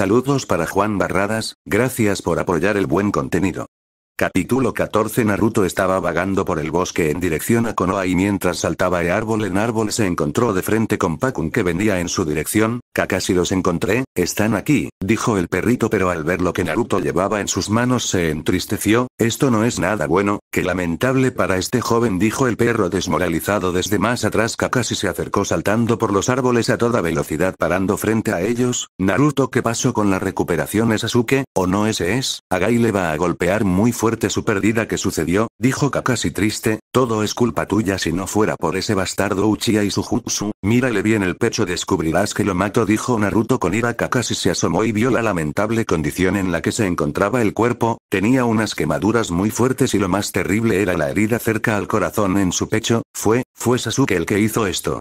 Saludos para Juan Barradas, gracias por apoyar el buen contenido. Capítulo 14 Naruto estaba vagando por el bosque en dirección a Konoha y mientras saltaba de árbol en árbol se encontró de frente con Pakun que venía en su dirección, Kakashi los encontré, están aquí, dijo el perrito pero al ver lo que Naruto llevaba en sus manos se entristeció, esto no es nada bueno, qué lamentable para este joven dijo el perro desmoralizado desde más atrás Kakashi se acercó saltando por los árboles a toda velocidad parando frente a ellos, Naruto ¿qué pasó con la recuperación es Asuke, o no ese es, Agai le va a golpear muy fuerte su pérdida que sucedió, dijo Kakashi triste, todo es culpa tuya si no fuera por ese bastardo Uchiha y su jutsu, mírale bien el pecho descubrirás que lo mato dijo Naruto con ira Kakashi se asomó y vio la lamentable condición en la que se encontraba el cuerpo, tenía unas quemaduras muy fuertes y lo más terrible era la herida cerca al corazón en su pecho, fue, fue Sasuke el que hizo esto.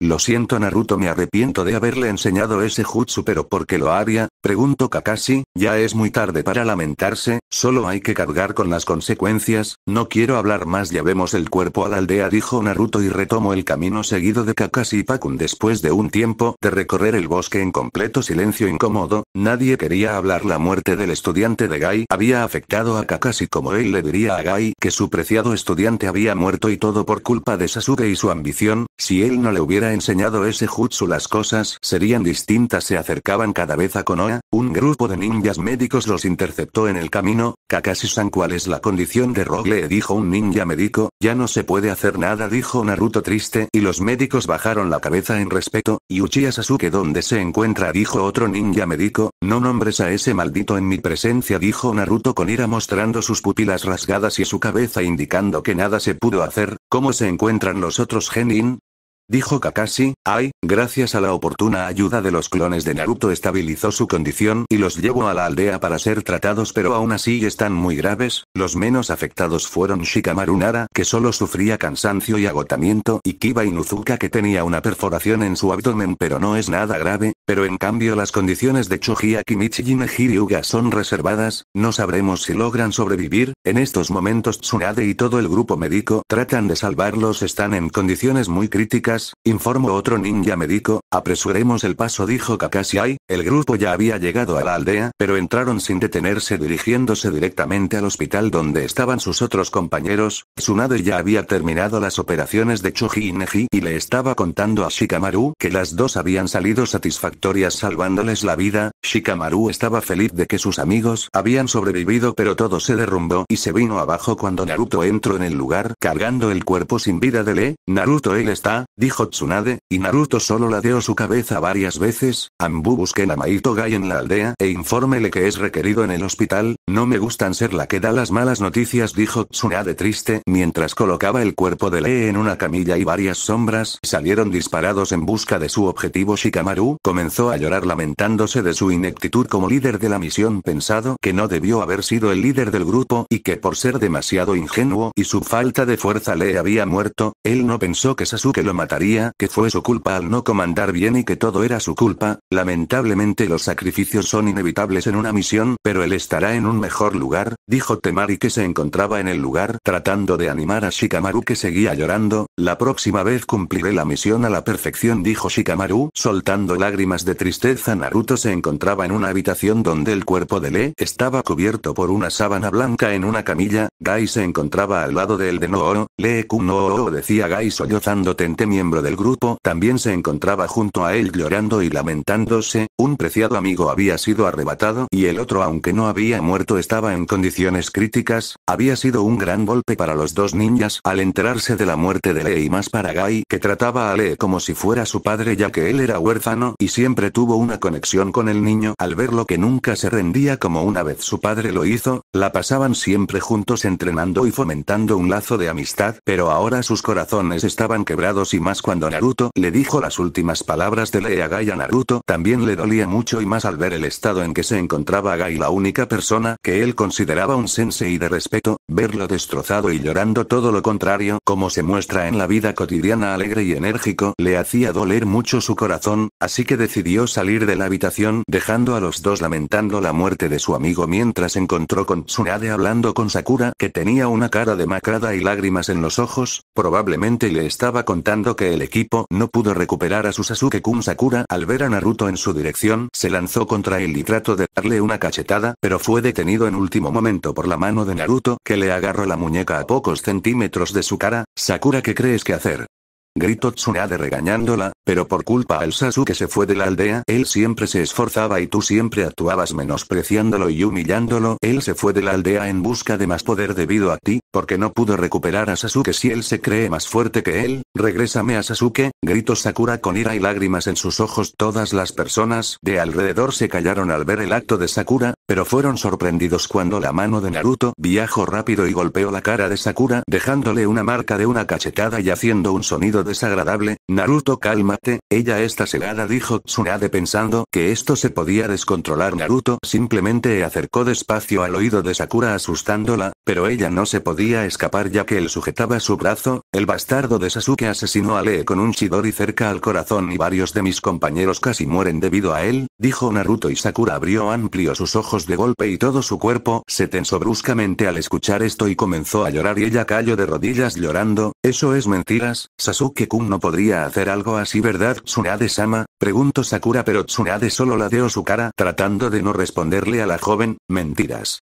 Lo siento Naruto me arrepiento de haberle enseñado ese jutsu pero porque lo haría? Pregunto Kakashi, ya es muy tarde para lamentarse, solo hay que cargar con las consecuencias, no quiero hablar más llevemos el cuerpo a la aldea dijo Naruto y retomo el camino seguido de Kakashi y Pakun después de un tiempo de recorrer el bosque en completo silencio incómodo, nadie quería hablar la muerte del estudiante de Gai había afectado a Kakashi como él le diría a Gai que su preciado estudiante había muerto y todo por culpa de Sasuke y su ambición, si él no le hubiera enseñado ese jutsu las cosas serían distintas. Se acercaban cada vez a Konoha, un grupo de ninjas médicos los interceptó en el camino. Kakashi-san, ¿cuál es la condición de Rogle? dijo un ninja médico. Ya no se puede hacer nada, dijo Naruto triste, y los médicos bajaron la cabeza en respeto. Y Uchiha Sasuke, ¿dónde se encuentra? dijo otro ninja médico. No nombres a ese maldito en mi presencia, dijo Naruto con ira mostrando sus pupilas rasgadas y su cabeza indicando que nada se pudo hacer. ¿Cómo se encuentran los otros genin? Dijo Kakashi, ay, gracias a la oportuna ayuda de los clones de Naruto estabilizó su condición y los llevó a la aldea para ser tratados pero aún así están muy graves, los menos afectados fueron Shikamaru Nara que solo sufría cansancio y agotamiento y Kiba Inuzuka que tenía una perforación en su abdomen pero no es nada grave, pero en cambio las condiciones de Choji Akimichi y son reservadas, no sabremos si logran sobrevivir, en estos momentos Tsunade y todo el grupo médico tratan de salvarlos están en condiciones muy críticas, informó otro ninja médico, apresuremos el paso dijo Kakashi el grupo ya había llegado a la aldea, pero entraron sin detenerse dirigiéndose directamente al hospital donde estaban sus otros compañeros, Tsunade ya había terminado las operaciones de Choji y y le estaba contando a Shikamaru que las dos habían salido satisfactorias victorias salvándoles la vida, Shikamaru estaba feliz de que sus amigos habían sobrevivido pero todo se derrumbó y se vino abajo cuando Naruto entró en el lugar cargando el cuerpo sin vida de Lee, Naruto él está, dijo Tsunade, y Naruto solo ladeó su cabeza varias veces, Ambu busquen a Maito Gai en la aldea e infórmele que es requerido en el hospital, no me gustan ser la que da las malas noticias dijo Tsunade triste mientras colocaba el cuerpo de Lee en una camilla y varias sombras salieron disparados en busca de su objetivo Shikamaru comenzó comenzó a llorar lamentándose de su ineptitud como líder de la misión pensado que no debió haber sido el líder del grupo y que por ser demasiado ingenuo y su falta de fuerza le había muerto, él no pensó que Sasuke lo mataría, que fue su culpa al no comandar bien y que todo era su culpa, lamentablemente los sacrificios son inevitables en una misión, pero él estará en un mejor lugar, dijo Temari que se encontraba en el lugar tratando de animar a Shikamaru que seguía llorando, la próxima vez cumpliré la misión a la perfección dijo Shikamaru soltando lágrimas de tristeza Naruto se encontraba en una habitación donde el cuerpo de Lee estaba cubierto por una sábana blanca en una camilla, Gai se encontraba al lado de él de Nooro, Lee-kun decía Gai sollozando Tente miembro del grupo también se encontraba junto a él llorando y lamentándose, un preciado amigo había sido arrebatado y el otro aunque no había muerto estaba en condiciones críticas, había sido un gran golpe para los dos niñas al enterarse de la muerte de Lee y más para gai que trataba a Lee como si fuera su padre ya que él era huérfano y siempre tuvo una conexión con el niño al verlo que nunca se rendía como una vez su padre lo hizo, la pasaban siempre juntos entrenando y fomentando un lazo de amistad pero ahora sus corazones estaban quebrados y más cuando Naruto le dijo las últimas palabras de Lee a gai a Naruto también le dolió mucho y más al ver el estado en que se encontraba Gai la única persona que él consideraba un sensei de respeto, verlo destrozado y llorando todo lo contrario como se muestra en la vida cotidiana alegre y enérgico le hacía doler mucho su corazón, así que decidió salir de la habitación dejando a los dos lamentando la muerte de su amigo mientras encontró con Tsunade hablando con Sakura que tenía una cara demacrada y lágrimas en los ojos, probablemente le estaba contando que el equipo no pudo recuperar a su Sasuke-kun Sakura al ver a Naruto en su dirección se lanzó contra él y trató de darle una cachetada, pero fue detenido en último momento por la mano de Naruto, que le agarró la muñeca a pocos centímetros de su cara. Sakura, ¿qué crees que hacer? gritó Tsunade regañándola, pero por culpa al Sasuke se fue de la aldea, él siempre se esforzaba y tú siempre actuabas menospreciándolo y humillándolo, él se fue de la aldea en busca de más poder debido a ti, porque no pudo recuperar a Sasuke si él se cree más fuerte que él, regrésame a Sasuke, gritó Sakura con ira y lágrimas en sus ojos todas las personas de alrededor se callaron al ver el acto de Sakura, pero fueron sorprendidos cuando la mano de Naruto viajó rápido y golpeó la cara de Sakura dejándole una marca de una cachetada y haciendo un sonido desagradable, Naruto cálmate, ella está celada dijo Tsunade pensando que esto se podía descontrolar Naruto simplemente acercó despacio al oído de Sakura asustándola, pero ella no se podía escapar ya que él sujetaba su brazo, el bastardo de Sasuke asesinó a Lee con un Shidori cerca al corazón y varios de mis compañeros casi mueren debido a él, dijo Naruto y Sakura abrió amplio sus ojos de golpe y todo su cuerpo se tensó bruscamente al escuchar esto y comenzó a llorar y ella cayó de rodillas llorando, eso es mentiras, Sasuke-kun no podría hacer algo así ¿verdad Tsunade-sama? Preguntó Sakura pero Tsunade solo ladeó su cara tratando de no responderle a la joven, mentiras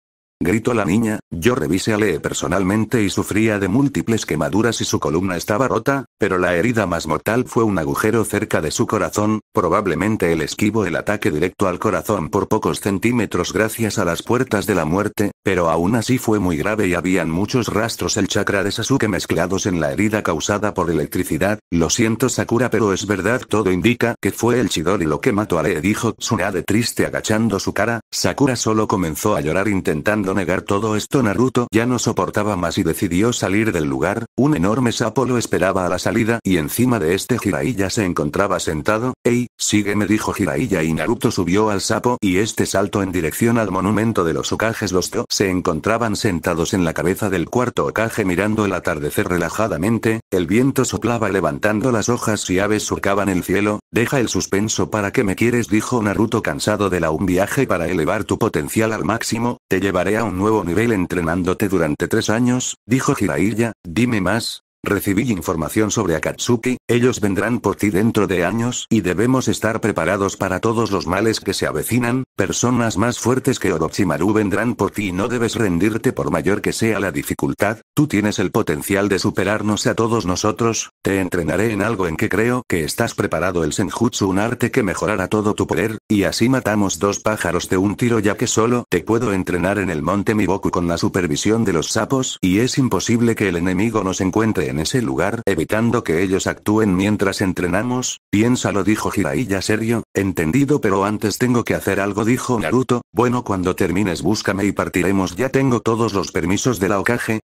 gritó la niña, yo revisé a Lee personalmente y sufría de múltiples quemaduras y su columna estaba rota, pero la herida más mortal fue un agujero cerca de su corazón, probablemente el esquivo el ataque directo al corazón por pocos centímetros gracias a las puertas de la muerte, pero aún así fue muy grave y habían muchos rastros el chakra de Sasuke mezclados en la herida causada por electricidad. Lo siento Sakura pero es verdad todo indica que fue el Chidori lo que mató a Lee dijo Tsunade triste agachando su cara. Sakura solo comenzó a llorar intentando negar todo esto Naruto ya no soportaba más y decidió salir del lugar. Un enorme sapo lo esperaba a la salida y encima de este Jiraiya se encontraba sentado. Ey, sígueme dijo Jiraiya y Naruto subió al sapo y este salto en dirección al monumento de los Hokages los se encontraban sentados en la cabeza del cuarto ocaje mirando el atardecer relajadamente, el viento soplaba levantando las hojas y aves surcaban el cielo, deja el suspenso para que me quieres dijo Naruto cansado de la un viaje para elevar tu potencial al máximo, te llevaré a un nuevo nivel entrenándote durante tres años, dijo Jiraiya, dime más, Recibí información sobre Akatsuki, ellos vendrán por ti dentro de años y debemos estar preparados para todos los males que se avecinan, personas más fuertes que Orochimaru vendrán por ti y no debes rendirte por mayor que sea la dificultad, tú tienes el potencial de superarnos a todos nosotros, te entrenaré en algo en que creo que estás preparado el senjutsu un arte que mejorará todo tu poder, y así matamos dos pájaros de un tiro ya que solo te puedo entrenar en el monte Miboku con la supervisión de los sapos y es imposible que el enemigo nos encuentre en en ese lugar evitando que ellos actúen mientras entrenamos, piénsalo dijo Jiraiya serio, entendido pero antes tengo que hacer algo dijo Naruto, bueno cuando termines búscame y partiremos ya tengo todos los permisos de la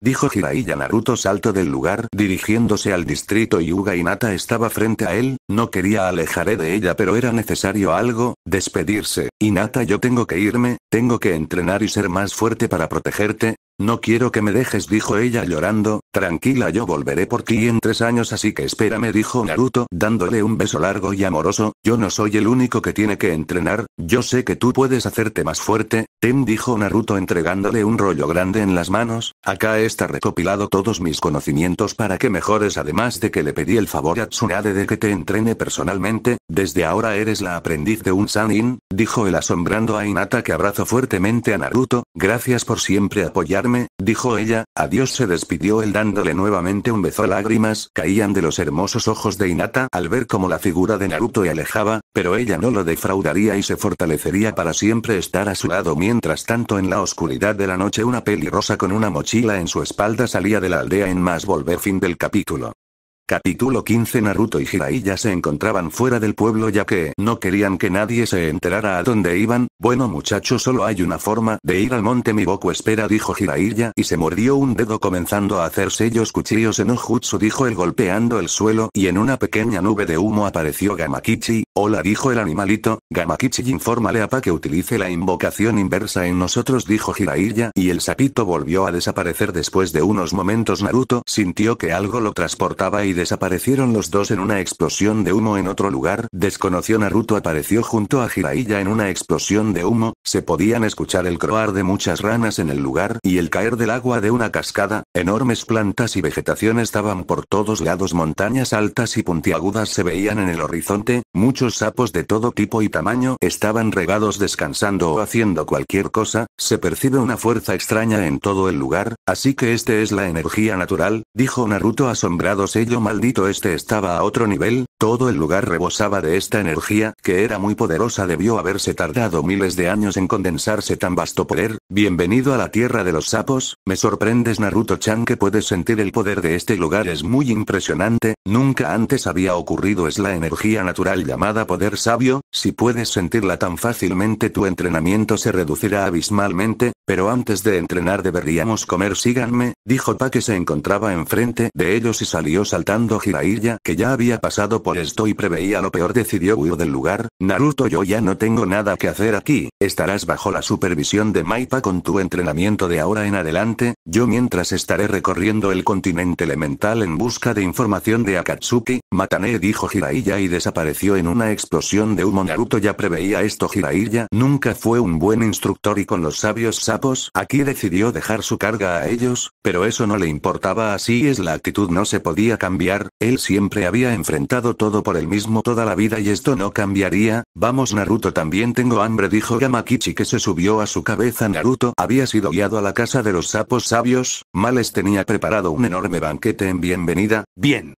dijo Jiraiya Naruto salto del lugar dirigiéndose al distrito Yuga nata estaba frente a él, no quería alejaré de ella pero era necesario algo, despedirse, nata yo tengo que irme, tengo que entrenar y ser más fuerte para protegerte, no quiero que me dejes, dijo ella llorando, tranquila yo volveré por ti en tres años así que espérame, dijo Naruto, dándole un beso largo y amoroso, yo no soy el único que tiene que entrenar, yo sé que tú puedes hacerte más fuerte, Ten dijo Naruto entregándole un rollo grande en las manos, acá está recopilado todos mis conocimientos para que mejores además de que le pedí el favor a Tsunade de que te entrene personalmente, desde ahora eres la aprendiz de un Sanin, dijo el asombrando a Hinata que abrazó fuertemente a Naruto, gracias por siempre apoyar dijo ella, adiós se despidió él dándole nuevamente un beso lágrimas caían de los hermosos ojos de Inata al ver cómo la figura de Naruto y alejaba, pero ella no lo defraudaría y se fortalecería para siempre estar a su lado mientras tanto en la oscuridad de la noche una pelirrosa con una mochila en su espalda salía de la aldea en más volver fin del capítulo Capítulo 15 Naruto y Jiraiya se encontraban fuera del pueblo ya que no querían que nadie se enterara a dónde iban, bueno muchacho solo hay una forma de ir al monte mi Boku espera dijo Jiraiya y se mordió un dedo comenzando a hacer sellos cuchillos en un jutsu dijo el golpeando el suelo y en una pequeña nube de humo apareció Gamakichi, Hola dijo el animalito, Gamakichi infórmale a Pa que utilice la invocación inversa en nosotros dijo Jiraiya y el sapito volvió a desaparecer después de unos momentos Naruto sintió que algo lo transportaba y desaparecieron los dos en una explosión de humo en otro lugar, desconoció Naruto apareció junto a Jiraiya en una explosión de humo, se podían escuchar el croar de muchas ranas en el lugar y el caer del agua de una cascada, enormes plantas y vegetación estaban por todos lados montañas altas y puntiagudas se veían en el horizonte, muchos sapos de todo tipo y tamaño estaban regados descansando o haciendo cualquier cosa, se percibe una fuerza extraña en todo el lugar, así que este es la energía natural, dijo Naruto asombrado sello maldito este estaba a otro nivel, todo el lugar rebosaba de esta energía, que era muy poderosa, debió haberse tardado miles de años en condensarse tan vasto poder. Bienvenido a la tierra de los sapos, me sorprendes Naruto-chan que puedes sentir el poder de este lugar es muy impresionante, nunca antes había ocurrido es la energía natural llamada poder sabio, si puedes sentirla tan fácilmente tu entrenamiento se reducirá abismalmente, pero antes de entrenar deberíamos comer síganme, dijo Pa que se encontraba enfrente de ellos y salió saltando Jiraiya que ya había pasado por esto y preveía lo peor decidió huir del lugar, Naruto yo ya no tengo nada que hacer aquí, estarás bajo la supervisión de Maipa con tu entrenamiento de ahora en adelante, yo mientras estaré recorriendo el continente elemental en busca de información de Akatsuki, Matane dijo Jiraiya y desapareció en una explosión de humo Naruto ya preveía esto Jiraiya nunca fue un buen instructor y con los sabios aquí decidió dejar su carga a ellos, pero eso no le importaba así es la actitud no se podía cambiar, él siempre había enfrentado todo por el mismo toda la vida y esto no cambiaría, vamos Naruto también tengo hambre dijo Gamakichi que se subió a su cabeza Naruto había sido guiado a la casa de los sapos sabios, Males tenía preparado un enorme banquete en bienvenida, bien,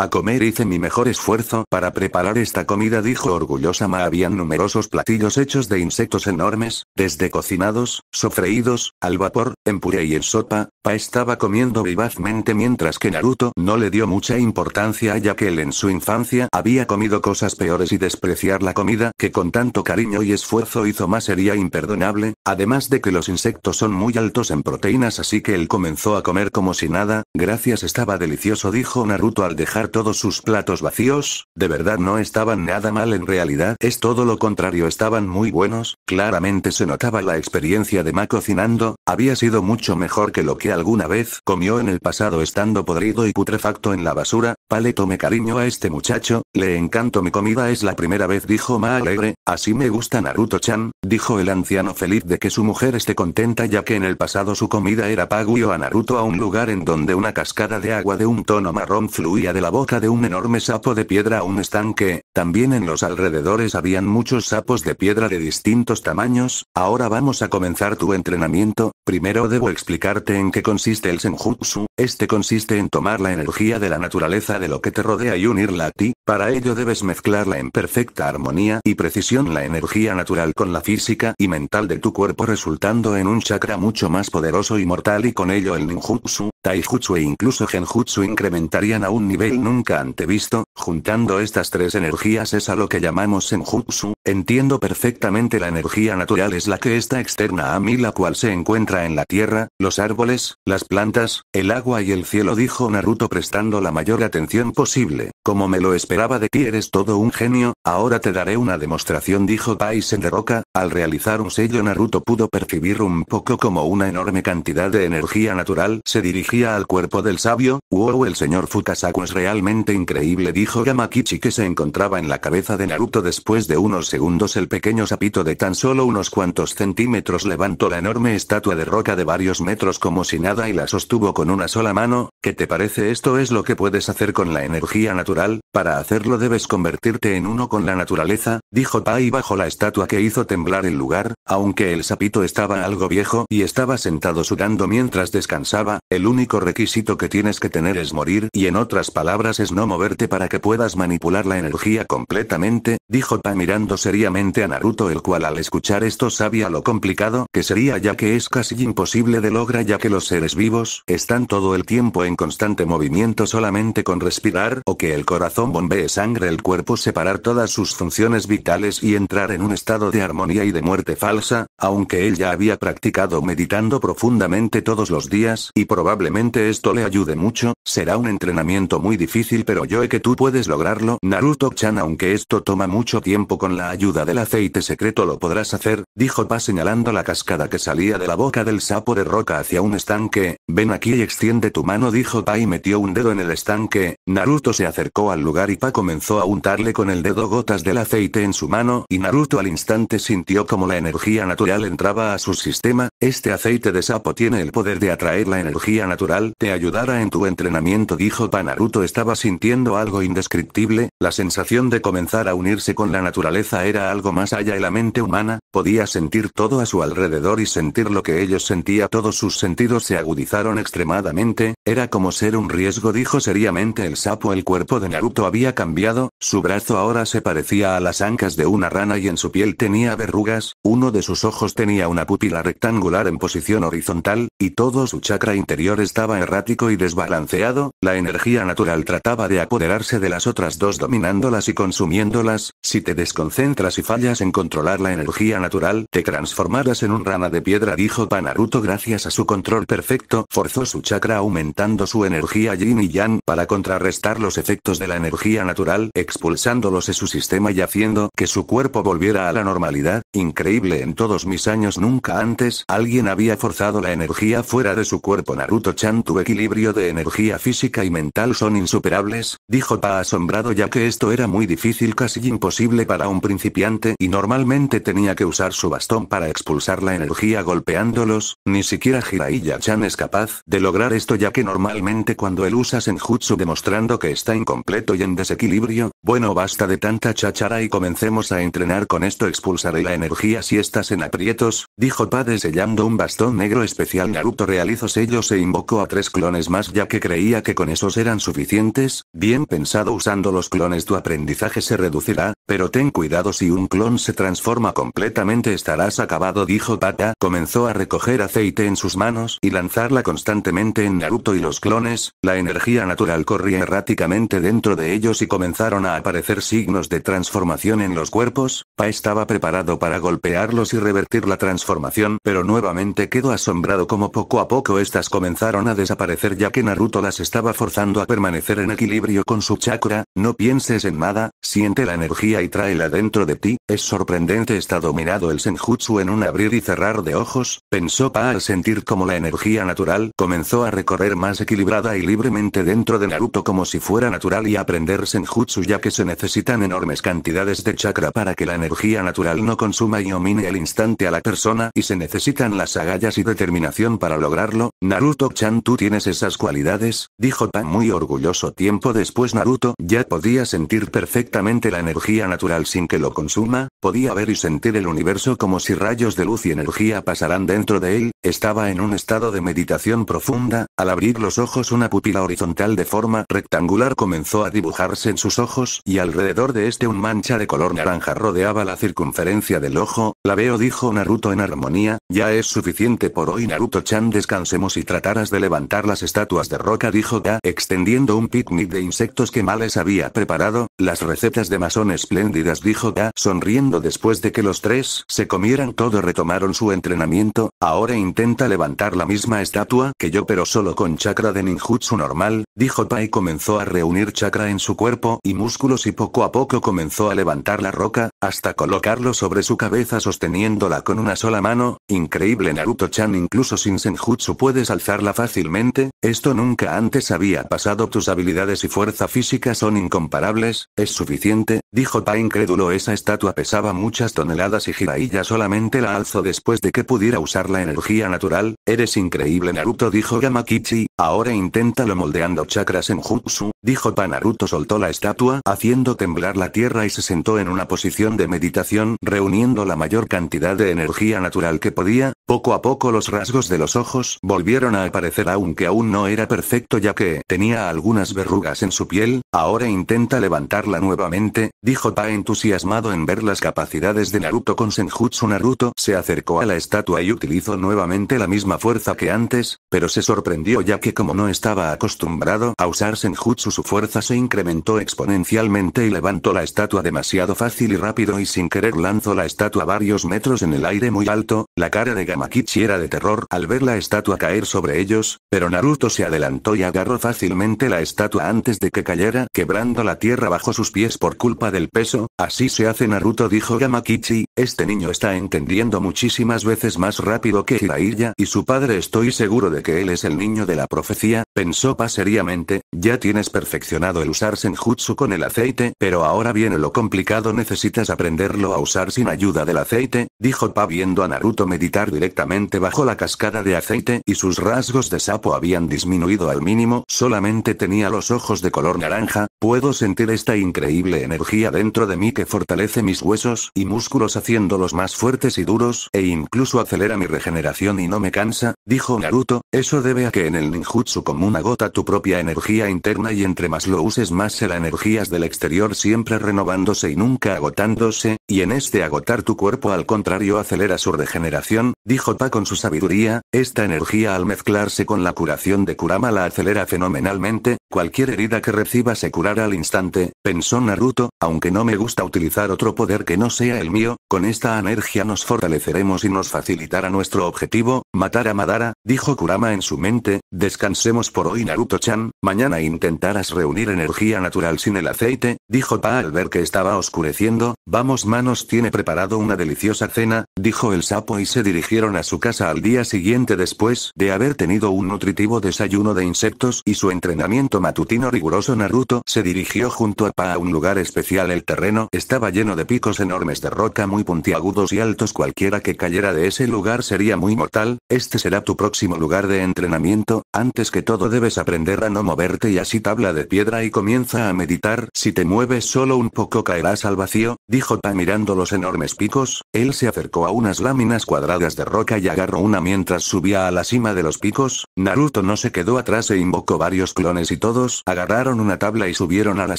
a comer hice mi mejor esfuerzo para preparar esta comida dijo orgullosa Ma habían numerosos platillos hechos de insectos enormes, desde cocinados, sofreídos, al vapor, en puré y en sopa, Pa estaba comiendo vivazmente mientras que Naruto no le dio mucha importancia ya que él en su infancia había comido cosas peores y despreciar la comida que con tanto cariño y esfuerzo hizo más sería imperdonable, además de que los insectos son muy altos en proteínas así que él comenzó a comer como si nada, gracias estaba delicioso dijo Naruto al dejar todos sus platos vacíos, de verdad no estaban nada mal en realidad es todo lo contrario estaban muy buenos, claramente se notaba la experiencia de Ma cocinando, había sido mucho mejor que lo que alguna vez comió en el pasado estando podrido y putrefacto en la basura, Pale me cariño a este muchacho, le encanto mi comida es la primera vez dijo Ma alegre, así me gusta Naruto-chan, dijo el anciano feliz de que su mujer esté contenta ya que en el pasado su comida era Paguyo a Naruto a un lugar en donde una cascada de agua de un tono marrón fluía de la boca boca de un enorme sapo de piedra a un estanque, también en los alrededores habían muchos sapos de piedra de distintos tamaños, ahora vamos a comenzar tu entrenamiento, primero debo explicarte en qué consiste el senjutsu, este consiste en tomar la energía de la naturaleza de lo que te rodea y unirla a ti, para ello debes mezclarla en perfecta armonía y precisión la energía natural con la física y mental de tu cuerpo resultando en un chakra mucho más poderoso y mortal y con ello el ninjutsu, taijutsu e incluso genjutsu incrementarían a un nivel nunca antevisto, juntando estas tres energías es a lo que llamamos senjutsu, entiendo perfectamente la energía natural es la que está externa a mí la cual se encuentra en la tierra, los árboles, las plantas, el agua y el cielo dijo Naruto prestando la mayor atención posible, como me lo esperaba de ti eres todo un genio, ahora te daré una demostración dijo Paisen de Roca, al realizar un sello Naruto pudo percibir un poco como una enorme cantidad de energía natural se dirigía al cuerpo del sabio, wow el señor Fukasaku es real increíble dijo Gamakichi que se encontraba en la cabeza de Naruto después de unos segundos el pequeño sapito de tan solo unos cuantos centímetros levantó la enorme estatua de roca de varios metros como si nada y la sostuvo con una sola mano, ¿qué te parece esto es lo que puedes hacer con la energía natural? Para hacerlo debes convertirte en uno con la naturaleza, dijo Pai bajo la estatua que hizo temblar el lugar, aunque el sapito estaba algo viejo y estaba sentado sudando mientras descansaba, el único requisito que tienes que tener es morir y en otras palabras es no moverte para que puedas manipular la energía completamente, dijo Pa mirando seriamente a Naruto el cual al escuchar esto sabía lo complicado que sería ya que es casi imposible de lograr ya que los seres vivos están todo el tiempo en constante movimiento solamente con respirar o que el corazón bombee sangre el cuerpo separar todas sus funciones vitales y entrar en un estado de armonía y de muerte falsa, aunque él ya había practicado meditando profundamente todos los días y probablemente esto le ayude mucho, será un entrenamiento muy difícil difícil pero yo he que tú puedes lograrlo Naruto-chan aunque esto toma mucho tiempo con la ayuda del aceite secreto lo podrás hacer, dijo Pa señalando la cascada que salía de la boca del sapo de roca hacia un estanque, ven aquí y extiende tu mano dijo Pa y metió un dedo en el estanque, Naruto se acercó al lugar y Pa comenzó a untarle con el dedo gotas del aceite en su mano y Naruto al instante sintió como la energía natural entraba a su sistema, este aceite de sapo tiene el poder de atraer la energía natural, te ayudará en tu entrenamiento dijo Pa Naruto está estaba sintiendo algo indescriptible, la sensación de comenzar a unirse con la naturaleza era algo más allá de la mente humana, podía sentir todo a su alrededor y sentir lo que ellos sentía todos sus sentidos se agudizaron extremadamente, era como ser un riesgo dijo seriamente el sapo el cuerpo de Naruto había cambiado, su brazo ahora se parecía a las ancas de una rana y en su piel tenía verrugas, uno de sus ojos tenía una pupila rectangular en posición horizontal, y todo su chakra interior estaba errático y desbalanceado, la energía natural trataba de apoderarse de las otras dos dominándolas y consumiéndolas, si te desconcentras y fallas en controlar la energía natural, te transformarás en un rana de piedra, dijo Panaruto gracias a su control perfecto, forzó su chakra aumentando su energía yin y yang para contrarrestar los efectos de la energía natural, expulsándolos de su sistema y haciendo que su cuerpo volviera a la normalidad, increíble en todos mis años nunca antes alguien había forzado la energía fuera de su cuerpo Naruto-chan tu equilibrio de energía física y mental son insuficientes superables, dijo Pa asombrado ya que esto era muy difícil casi imposible para un principiante y normalmente tenía que usar su bastón para expulsar la energía golpeándolos, ni siquiera Jiraiya-chan es capaz de lograr esto ya que normalmente cuando él usa Senjutsu demostrando que está incompleto y en desequilibrio, bueno basta de tanta chachara y comencemos a entrenar con esto expulsaré la energía si estás en aprietos, dijo Pa desellando un bastón negro especial Naruto realizó sellos e invocó a tres clones más ya que creía que con esos eran suficientes bien pensado usando los clones tu aprendizaje se reducirá, pero ten cuidado si un clon se transforma completamente estarás acabado dijo Pata. Comenzó a recoger aceite en sus manos y lanzarla constantemente en Naruto y los clones, la energía natural corría erráticamente dentro de ellos y comenzaron a aparecer signos de transformación en los cuerpos, Pa estaba preparado para golpearlos y revertir la transformación pero nuevamente quedó asombrado como poco a poco estas comenzaron a desaparecer ya que Naruto las estaba forzando a permanecer en equilibrio con su chakra, no pienses en nada, siente la energía y tráela dentro de ti, es sorprendente está dominado el senjutsu en un abrir y cerrar de ojos, pensó Pa al sentir como la energía natural comenzó a recorrer más equilibrada y libremente dentro de Naruto como si fuera natural y aprender senjutsu ya que se necesitan enormes cantidades de chakra para que la energía natural no consuma y omine el instante a la persona y se necesitan las agallas y determinación para lograrlo, Naruto-chan tú tienes esas cualidades, dijo pa muy orgulloso tiempo después Naruto ya podía sentir perfectamente la energía natural sin que lo consuma, podía ver y sentir el universo como si rayos de luz y energía pasaran dentro de él, estaba en un estado de meditación profunda, al abrir los ojos una pupila horizontal de forma rectangular comenzó a dibujarse en sus ojos y alrededor de este un mancha de color naranja rodeaba la circunferencia del ojo, la veo dijo Naruto en armonía, ya es suficiente por hoy Naruto-chan descansemos y tratarás de levantar las estatuas de roca dijo Ga extendiendo un de insectos que Males había preparado, las recetas de masón espléndidas dijo Ga sonriendo después de que los tres se comieran todo retomaron su entrenamiento, ahora intenta levantar la misma estatua que yo pero solo con chakra de ninjutsu normal, dijo Pai comenzó a reunir chakra en su cuerpo y músculos y poco a poco comenzó a levantar la roca, hasta colocarlo sobre su cabeza sosteniéndola con una sola mano, increíble Naruto-chan incluso sin senjutsu puedes alzarla fácilmente, esto nunca antes había pasado tus habilidades y fuerza física son incomparables, es suficiente, dijo Pa incrédulo. Esa estatua pesaba muchas toneladas y Jiraiya solamente la alzo después de que pudiera usar la energía natural. Eres increíble, Naruto, dijo Yamakichi. Ahora inténtalo moldeando chakras en jutsu, dijo Pa. Naruto soltó la estatua, haciendo temblar la tierra y se sentó en una posición de meditación, reuniendo la mayor cantidad de energía natural que podía. Poco a poco los rasgos de los ojos volvieron a aparecer, aunque aún no era perfecto, ya que tenía algunas verrugas en su piel, ahora intenta levantarla nuevamente, dijo pa entusiasmado en ver las capacidades de Naruto con Senjutsu Naruto se acercó a la estatua y utilizó nuevamente la misma fuerza que antes, pero se sorprendió ya que como no estaba acostumbrado a usar Senjutsu su fuerza se incrementó exponencialmente y levantó la estatua demasiado fácil y rápido y sin querer lanzó la estatua varios metros en el aire muy alto, la cara de Gamakichi era de terror al ver la estatua caer sobre ellos, pero Naruto se adelantó y agarró fácilmente la estatua antes de que cayera quebrando la tierra bajo sus pies por culpa del peso, así se hace Naruto dijo Yamakichi, este niño está entendiendo muchísimas veces más rápido que Hiraiya y su padre estoy seguro de que él es el niño de la profecía, pensó Pa seriamente, ya tienes perfeccionado el usar senjutsu con el aceite pero ahora viene lo complicado necesitas aprenderlo a usar sin ayuda del aceite, dijo Pa viendo a Naruto meditar directamente bajo la cascada de aceite y sus rasgos de sapo habían disminuido al mínimo, solamente tenía los ojos de color naranja, puedo sentir esta increíble energía dentro de mí que fortalece mis huesos y músculos haciéndolos más fuertes y duros e incluso acelera mi regeneración y no me cansa, Dijo Naruto, eso debe a que en el ninjutsu común agota tu propia energía interna y entre más lo uses más será energías del exterior siempre renovándose y nunca agotándose, y en este agotar tu cuerpo al contrario acelera su regeneración, dijo Pa con su sabiduría, esta energía al mezclarse con la curación de Kurama la acelera fenomenalmente, cualquier herida que reciba se curará al instante, pensó Naruto, aunque no me gusta utilizar otro poder que no sea el mío, con esta energía nos fortaleceremos y nos facilitará nuestro objetivo, matar a Madara dijo Kurama en su mente, descansemos por hoy Naruto-chan, mañana intentarás reunir energía natural sin el aceite, dijo Pa al ver que estaba oscureciendo, vamos manos tiene preparado una deliciosa cena, dijo el sapo y se dirigieron a su casa al día siguiente después de haber tenido un nutritivo desayuno de insectos y su entrenamiento matutino riguroso Naruto se dirigió junto a Pa a un lugar especial el terreno estaba lleno de picos enormes de roca muy puntiagudos y altos cualquiera que cayera de ese lugar sería muy mortal, este será tu próximo lugar de entrenamiento, antes que todo debes aprender a no moverte y así tabla de piedra y comienza a meditar, si te mueves solo un poco caerás al vacío, dijo Pa mirando los enormes picos, él se acercó a unas láminas cuadradas de roca y agarró una mientras subía a la cima de los picos, Naruto no se quedó atrás e invocó varios clones y todos agarraron una tabla y subieron a la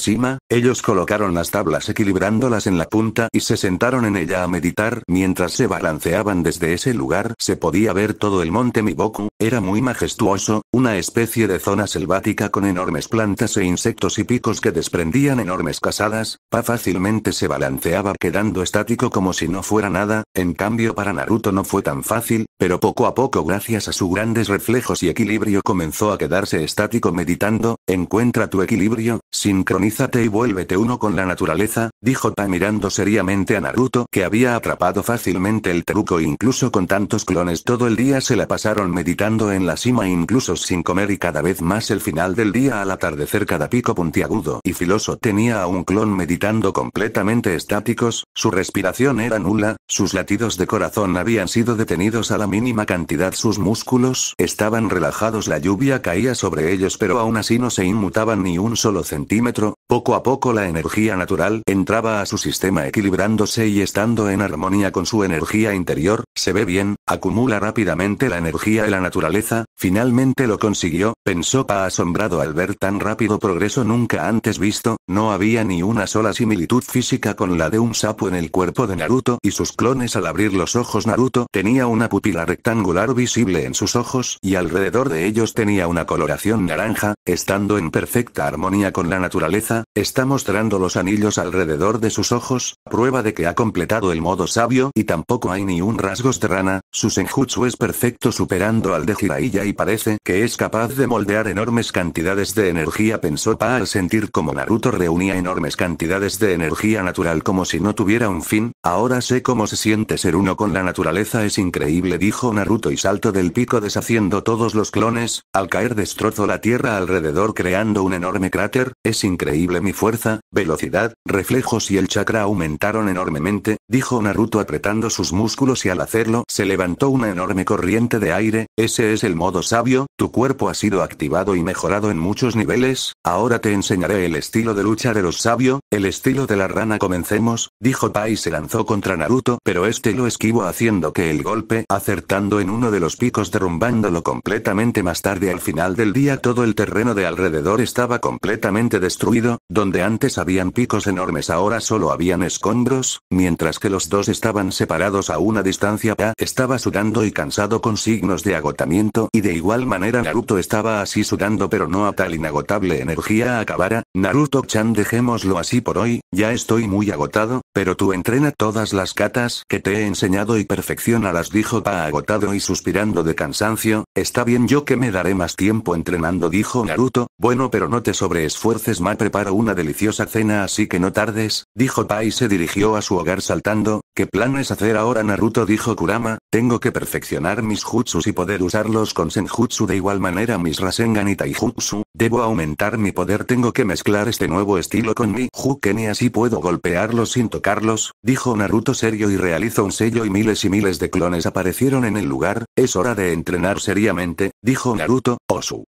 cima, ellos colocaron las tablas equilibrándolas en la punta y se sentaron en ella a meditar, mientras se balanceaban desde ese lugar se podía ver todo el monte mi boku, era muy majestuoso, una especie de zona selvática con enormes plantas e insectos y picos que desprendían enormes casadas, Pa fácilmente se balanceaba quedando estático como si no fuera nada, en cambio para Naruto no fue tan fácil, pero poco a poco gracias a sus grandes reflejos y equilibrio comenzó a quedarse estático meditando, encuentra tu equilibrio, sincronízate y vuélvete uno con la naturaleza, dijo Pa mirando seriamente a Naruto que había atrapado fácilmente el truco incluso con tantos clones todo el día se la pasó pasaron meditando en la cima incluso sin comer y cada vez más el final del día al atardecer cada pico puntiagudo y filoso tenía a un clon meditando completamente estáticos, su respiración era nula, sus latidos de corazón habían sido detenidos a la mínima cantidad, sus músculos estaban relajados, la lluvia caía sobre ellos pero aún así no se inmutaban ni un solo centímetro, poco a poco la energía natural entraba a su sistema equilibrándose y estando en armonía con su energía interior, se ve bien, acumula rápidamente la energía energía de la naturaleza, finalmente lo consiguió, pensó Pa asombrado al ver tan rápido progreso nunca antes visto, no había ni una sola similitud física con la de un sapo en el cuerpo de Naruto y sus clones al abrir los ojos Naruto tenía una pupila rectangular visible en sus ojos y alrededor de ellos tenía una coloración naranja, estando en perfecta armonía con la naturaleza, está mostrando los anillos alrededor de sus ojos, prueba de que ha completado el modo sabio y tampoco hay ni un rasgo rana, su senjutsu es perfecto superando al de Jiraiya y parece que es capaz de moldear enormes cantidades de energía pensó Pa al sentir como Naruto reunía enormes cantidades de energía natural como si no tuviera un fin, ahora sé cómo se siente ser uno con la naturaleza es increíble dijo Naruto y salto del pico deshaciendo todos los clones, al caer destrozo la tierra alrededor creando un enorme cráter, es increíble mi fuerza, velocidad, reflejos y el chakra aumentaron enormemente, dijo Naruto apretando sus músculos y al hacerlo se levantó una enorme corriente de aire, ese es el modo sabio, tu cuerpo ha sido activado y mejorado en muchos niveles, ahora te enseñaré el estilo de lucha de los sabio, el estilo de la rana comencemos, dijo pa y se lanzó contra Naruto pero este lo esquivó haciendo que el golpe acertando en uno de los picos derrumbándolo completamente más tarde al final del día todo el terreno de alrededor estaba completamente destruido, donde antes habían picos enormes ahora solo habían escombros, mientras que los dos estaban separados a una distancia Pa estaba sudando y cansado consigo signos de agotamiento y de igual manera Naruto estaba así sudando pero no a tal inagotable energía acabara, Naruto-chan dejémoslo así por hoy, ya estoy muy agotado, pero tú entrena todas las katas que te he enseñado y perfecciona las dijo Pa agotado y suspirando de cansancio, está bien yo que me daré más tiempo entrenando dijo Naruto, bueno pero no te sobreesfuerces ma preparo una deliciosa cena así que no tardes, dijo Pa y se dirigió a su hogar saltando, ¿Qué planes hacer ahora Naruto dijo Kurama? Tengo que perfeccionar mis jutsus y poder usarlos con senjutsu de igual manera mis Rasengan y Taijutsu, debo aumentar mi poder tengo que mezclar este nuevo estilo con mi Juken y así puedo golpearlos sin tocarlos, dijo Naruto serio y realizó un sello y miles y miles de clones aparecieron en el lugar, es hora de entrenar seriamente, dijo Naruto, Osu.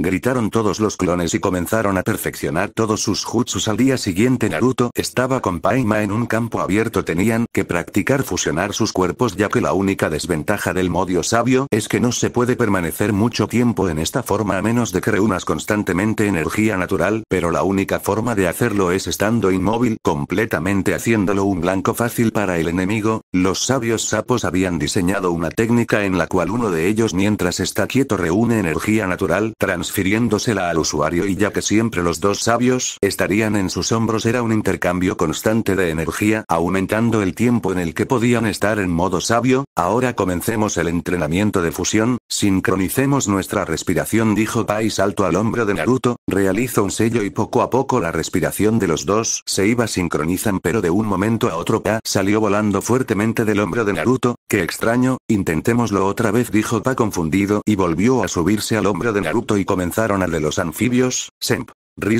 Gritaron todos los clones y comenzaron a perfeccionar todos sus jutsus al día siguiente Naruto estaba con Paima en un campo abierto tenían que practicar fusionar sus cuerpos ya que la única desventaja del modio sabio es que no se puede permanecer mucho tiempo en esta forma a menos de que reúnas constantemente energía natural pero la única forma de hacerlo es estando inmóvil completamente haciéndolo un blanco fácil para el enemigo, los sabios sapos habían diseñado una técnica en la cual uno de ellos mientras está quieto reúne energía natural transfiriéndosela al usuario y ya que siempre los dos sabios estarían en sus hombros era un intercambio constante de energía, aumentando el tiempo en el que podían estar en modo sabio, ahora comencemos el entrenamiento de fusión, sincronicemos nuestra respiración dijo y salto al hombro de Naruto, realizó un sello y poco a poco la respiración de los dos se iba sincronizan pero de un momento a otro Pa salió volando fuertemente del hombro de Naruto, que extraño, intentémoslo otra vez dijo Pa confundido y volvió a subirse al hombro de Naruto y comenzaron al de los anfibios, Semp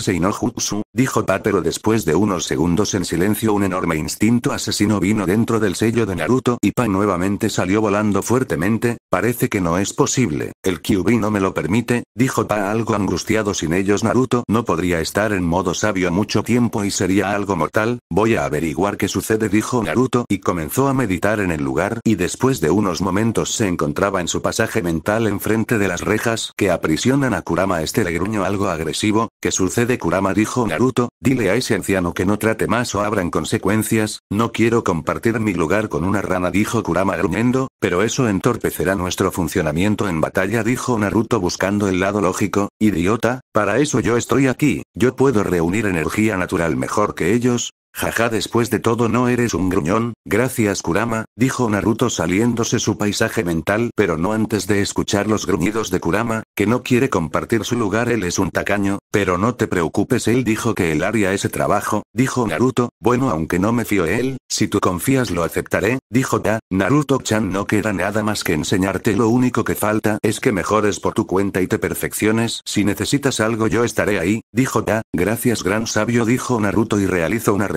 y no Jutsu, dijo pero después de unos segundos en silencio un enorme instinto asesino vino dentro del sello de Naruto y pa nuevamente salió volando fuertemente, parece que no es posible, el Kyubi no me lo permite, dijo Pa algo angustiado sin ellos Naruto no podría estar en modo sabio mucho tiempo y sería algo mortal, voy a averiguar qué sucede dijo Naruto y comenzó a meditar en el lugar y después de unos momentos se encontraba en su pasaje mental enfrente de las rejas que aprisionan a Kurama este legruño algo agresivo, que su sucede Kurama dijo Naruto, dile a ese anciano que no trate más o abran consecuencias, no quiero compartir mi lugar con una rana dijo Kurama gruñendo, pero eso entorpecerá nuestro funcionamiento en batalla dijo Naruto buscando el lado lógico, idiota, para eso yo estoy aquí, yo puedo reunir energía natural mejor que ellos, Jaja, después de todo no eres un gruñón, gracias Kurama, dijo Naruto saliéndose su paisaje mental, pero no antes de escuchar los gruñidos de Kurama, que no quiere compartir su lugar, él es un tacaño, pero no te preocupes, él dijo que él haría ese trabajo, dijo Naruto, bueno aunque no me fío él, si tú confías lo aceptaré, dijo Da, Naruto-chan no queda nada más que enseñarte, lo único que falta es que mejores por tu cuenta y te perfecciones, si necesitas algo yo estaré ahí, dijo Da, gracias gran sabio dijo Naruto y realizó una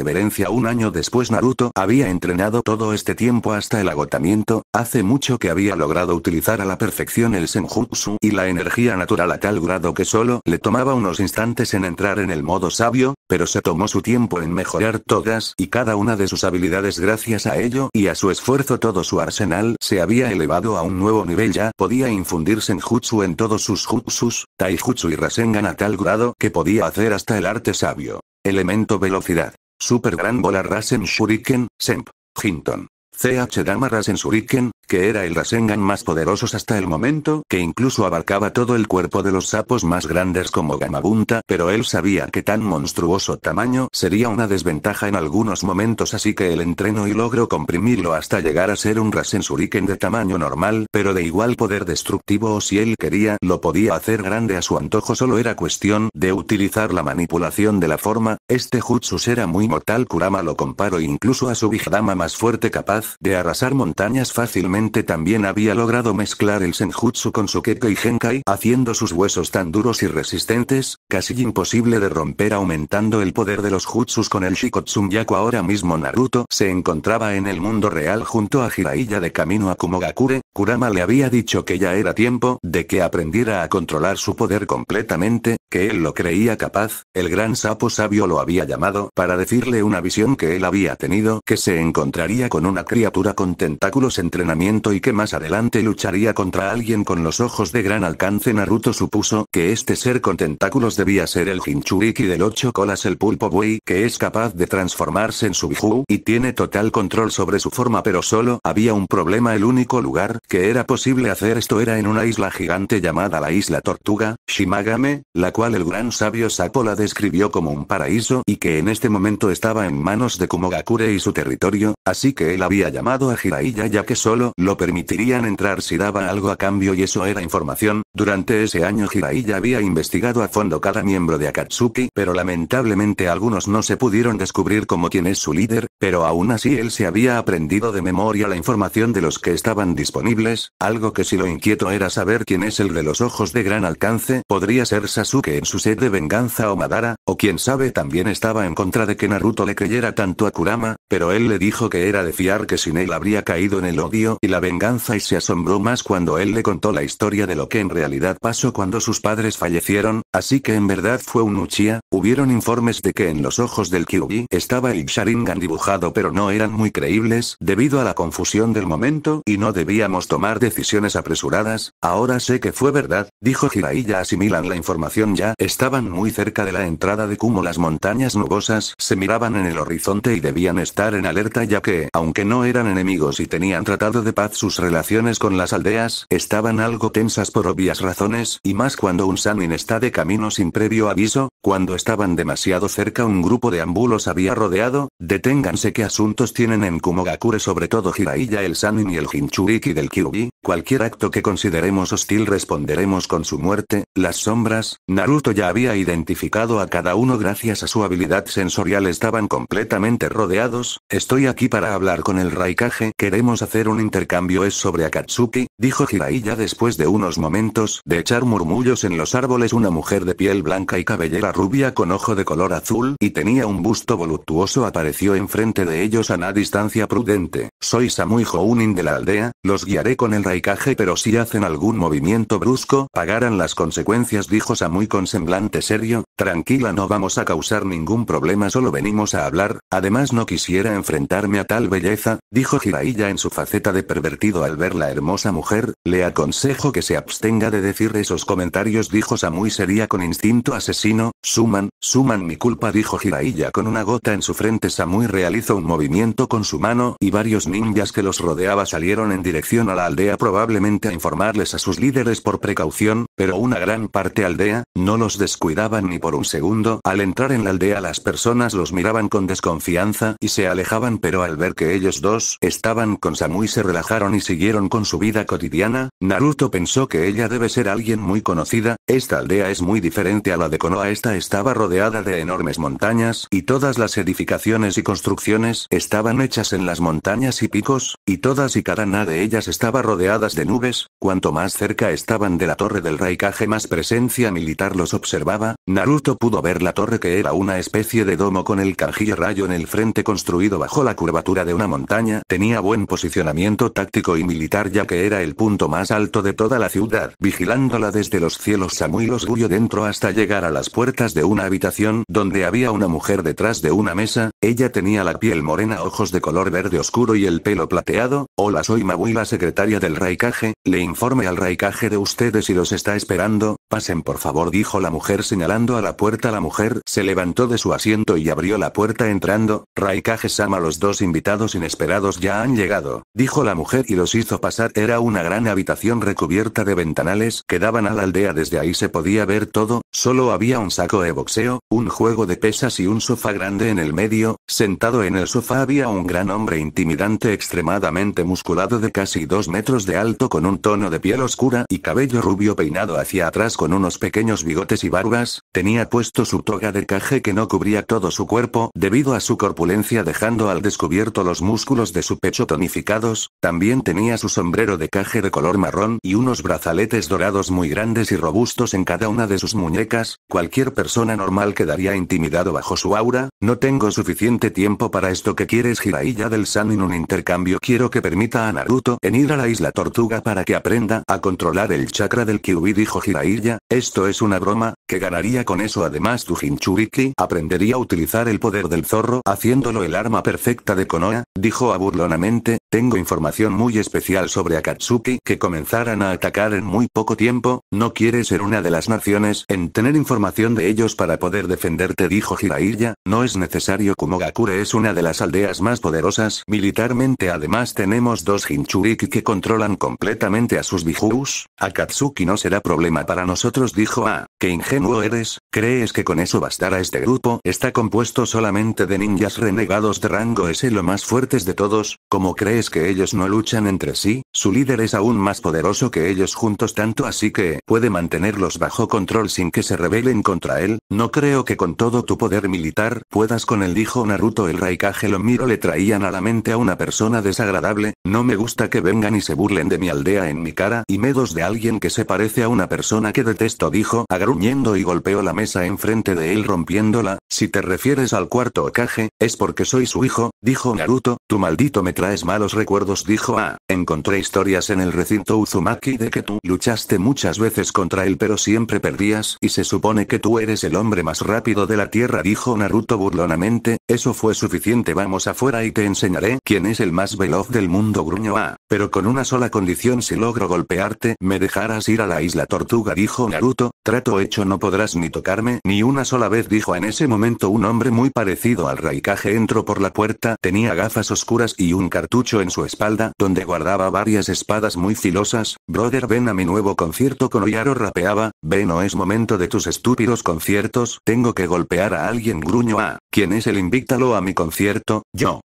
un año después Naruto había entrenado todo este tiempo hasta el agotamiento, hace mucho que había logrado utilizar a la perfección el senjutsu y la energía natural a tal grado que solo le tomaba unos instantes en entrar en el modo sabio, pero se tomó su tiempo en mejorar todas y cada una de sus habilidades gracias a ello y a su esfuerzo todo su arsenal se había elevado a un nuevo nivel ya podía infundir senjutsu en todos sus jutsus, taijutsu y rasengan a tal grado que podía hacer hasta el arte sabio. Elemento velocidad. Super Gran Bola Rasen Shuriken, Semp. Hinton. CH Dama Rasen Shuriken, que era el Rasengan más poderosos hasta el momento, que incluso abarcaba todo el cuerpo de los sapos más grandes como Gamabunta, pero él sabía que tan monstruoso tamaño sería una desventaja en algunos momentos así que el entreno y logro comprimirlo hasta llegar a ser un Rasen de tamaño normal, pero de igual poder destructivo o si él quería, lo podía hacer grande a su antojo solo era cuestión de utilizar la manipulación de la forma, este jutsu era muy mortal Kurama lo comparo incluso a su dama más fuerte capaz de arrasar montañas fácilmente también había logrado mezclar el senjutsu con su kekkei y genkai, haciendo sus huesos tan duros y resistentes, casi imposible de romper aumentando el poder de los jutsus con el shikotsumyaku Ahora mismo Naruto se encontraba en el mundo real junto a Jiraiya de camino a Kumogakure, Kurama le había dicho que ya era tiempo de que aprendiera a controlar su poder completamente, que él lo creía capaz, el gran sapo sabio lo había llamado para decirle una visión que él había tenido, que se encontraría con una criatura con tentáculos entrenamiento y que más adelante lucharía contra alguien con los ojos de gran alcance. Naruto supuso que este ser con tentáculos debía ser el Hinchuriki del ocho colas el pulpo buey, que es capaz de transformarse en su biju y tiene total control sobre su forma pero solo había un problema el único lugar que era posible hacer esto era en una isla gigante llamada la isla Tortuga, Shimagame, la cual el gran sabio Sapo la describió como un paraíso y que en este momento estaba en manos de Kumogakure y su territorio, así que él había llamado a Jiraiya ya que solo lo permitirían entrar si daba algo a cambio y eso era información. Durante ese año Jiraiya había investigado a fondo cada miembro de Akatsuki, pero lamentablemente algunos no se pudieron descubrir como quién es su líder, pero aún así él se había aprendido de memoria la información de los que estaban disponibles, algo que si lo inquieto era saber quién es el de los ojos de gran alcance, podría ser Sasuke que en su sed de venganza o madara, o quien sabe también estaba en contra de que Naruto le creyera tanto a Kurama, pero él le dijo que era de fiar que sin él habría caído en el odio y la venganza y se asombró más cuando él le contó la historia de lo que en realidad pasó cuando sus padres fallecieron, así que en verdad fue un Uchiha, hubieron informes de que en los ojos del Kyuubi estaba el Sharingan dibujado pero no eran muy creíbles debido a la confusión del momento y no debíamos tomar decisiones apresuradas, ahora sé que fue verdad, dijo Jiraiya asimilan la información ya estaban muy cerca de la entrada de Kumo. Las montañas nubosas se miraban en el horizonte y debían estar en alerta ya que, aunque no eran enemigos y tenían tratado de paz sus relaciones con las aldeas, estaban algo tensas por obvias razones, y más cuando un Sanin está de camino sin previo aviso, cuando estaban demasiado cerca un grupo de ambulos había rodeado, deténganse qué asuntos tienen en Kumogakure sobre todo Jiraiya el Sanin y el Hinchuriki del Kyubi, cualquier acto que consideremos hostil responderemos con su muerte, las sombras, nada Naruto ya había identificado a cada uno gracias a su habilidad sensorial estaban completamente rodeados, estoy aquí para hablar con el Raikage queremos hacer un intercambio es sobre Akatsuki, dijo Jiraiya después de unos momentos de echar murmullos en los árboles una mujer de piel blanca y cabellera rubia con ojo de color azul y tenía un busto voluptuoso apareció enfrente de ellos a una distancia prudente, soy Samui Hounin de la aldea, los guiaré con el Raikage pero si hacen algún movimiento brusco pagarán las consecuencias dijo Samui semblante serio, tranquila no vamos a causar ningún problema solo venimos a hablar, además no quisiera enfrentarme a tal belleza, dijo Jiraiya en su faceta de pervertido al ver la hermosa mujer, le aconsejo que se abstenga de decir esos comentarios dijo Samui sería con instinto asesino, suman, suman mi culpa dijo Jiraiya con una gota en su frente Samui realizó un movimiento con su mano y varios ninjas que los rodeaba salieron en dirección a la aldea probablemente a informarles a sus líderes por precaución, pero una gran parte aldea, no los descuidaban ni por un segundo, al entrar en la aldea las personas los miraban con desconfianza y se alejaban pero al ver que ellos dos estaban con Samui se relajaron y siguieron con su vida cotidiana, Naruto pensó que ella debe ser alguien muy conocida, esta aldea es muy diferente a la de Konoha esta estaba rodeada de enormes montañas y todas las edificaciones y construcciones estaban hechas en las montañas y picos, y todas y cada una de ellas estaba rodeadas de nubes, cuanto más cerca estaban de la torre del Raikage más presencia militar los observaba, Naruto pudo ver la torre que era una especie de domo con el kanji rayo en el frente construido bajo la curvatura de una montaña, tenía buen posicionamiento táctico y militar ya que era el punto más alto de toda la ciudad, vigilándola desde los cielos Samui los dentro hasta llegar a las puertas de una habitación donde había una mujer detrás de una mesa, ella tenía la piel morena, ojos de color verde oscuro y el pelo plateado, hola soy Mabui la secretaria del Raikage, le informe al Raikage de ustedes y los está esperando, pasen por favor dijo la mujer señalando a la puerta. La mujer se levantó de su asiento y abrió la puerta entrando. Raikage-sama, los dos invitados inesperados ya han llegado, dijo la mujer y los hizo pasar. Era una gran habitación recubierta de ventanales que daban a la aldea. Desde ahí se podía ver todo, solo había un saco de boxeo, un juego de pesas y un sofá grande en el medio. Sentado en el sofá había un gran hombre intimidante extremadamente musculado de casi dos metros de alto con un tono de piel oscura y cabello rubio peinado hacia atrás con unos pequeños bigotes y barbas, tenía puesto su toga de caje que no cubría todo su cuerpo debido a su corpulencia dejando al descubierto los músculos de su pecho tonificados, también tenía su sombrero de caje de color marrón y unos brazaletes dorados muy grandes y robustos en cada una de sus muñecas, cualquier persona normal quedaría intimidado bajo su aura, no tengo suficiente tiempo para esto que quieres Jiraiya del San en un intercambio quiero que permita a Naruto en ir a la isla tortuga para que aprenda a controlar el chakra del kiwi dijo Jiraiya, esto es una broma, que ganaría con eso además tu hinchuriki aprendería a utilizar el poder del zorro haciéndolo el arma perfecta de Konoha, dijo a burlonamente, tengo información muy especial sobre Akatsuki que comenzaran a atacar en muy poco tiempo, no quiere ser una de las naciones en tener información de ellos para poder defenderte dijo Jiraiya, no es necesario Kumogakure es una de las aldeas más poderosas militarmente además tenemos dos hinchuriki que controlan completamente a sus bijus, Akatsuki no será problema para nosotros dijo a qué ingenuo eres, ¿crees que con eso bastará este grupo? Está compuesto solamente de ninjas renegados de rango S lo más fuertes de todos, ¿cómo crees que ellos no luchan entre sí? Su líder es aún más poderoso que ellos juntos tanto así que puede mantenerlos bajo control sin que se rebelen contra él, no creo que con todo tu poder militar puedas con él dijo Naruto el Raikage lo miro le traían a la mente a una persona desagradable, no me gusta que vengan y se burlen de mi aldea en mi cara y medos de alguien que se parece a una persona que detesto dijo gruñendo y golpeó la mesa enfrente de él rompiéndola, si te refieres al cuarto Okage, es porque soy su hijo, dijo Naruto, tu maldito me traes malos recuerdos dijo Ah, encontré historias en el recinto Uzumaki de que tú luchaste muchas veces contra él pero siempre perdías y se supone que tú eres el hombre más rápido de la tierra dijo Naruto burlonamente, eso fue suficiente vamos afuera y te enseñaré quién es el más veloz del mundo gruñó a ah, pero con una sola condición si logro golpearte me dejarás ir a la isla tortuga dijo Naruto, trata hecho no podrás ni tocarme ni una sola vez dijo en ese momento un hombre muy parecido al raicaje. entró por la puerta, tenía gafas oscuras y un cartucho en su espalda, donde guardaba varias espadas muy filosas, brother ven a mi nuevo concierto con Oyaro rapeaba, ve no es momento de tus estúpidos conciertos, tengo que golpear a alguien gruño a, ¿quién es el invítalo a mi concierto, yo,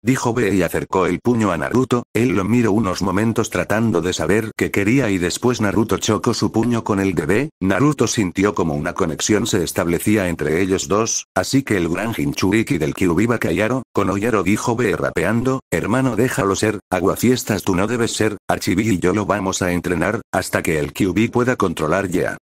Dijo B y acercó el puño a Naruto, él lo miró unos momentos tratando de saber qué quería y después Naruto chocó su puño con el de B, Naruto sintió como una conexión se establecía entre ellos dos, así que el gran Hinchuriki del Kyubiba Kayaro, con Oyaro dijo B rapeando, hermano déjalo ser, aguafiestas tú no debes ser, Archibi y yo lo vamos a entrenar, hasta que el Kyubi pueda controlar ya.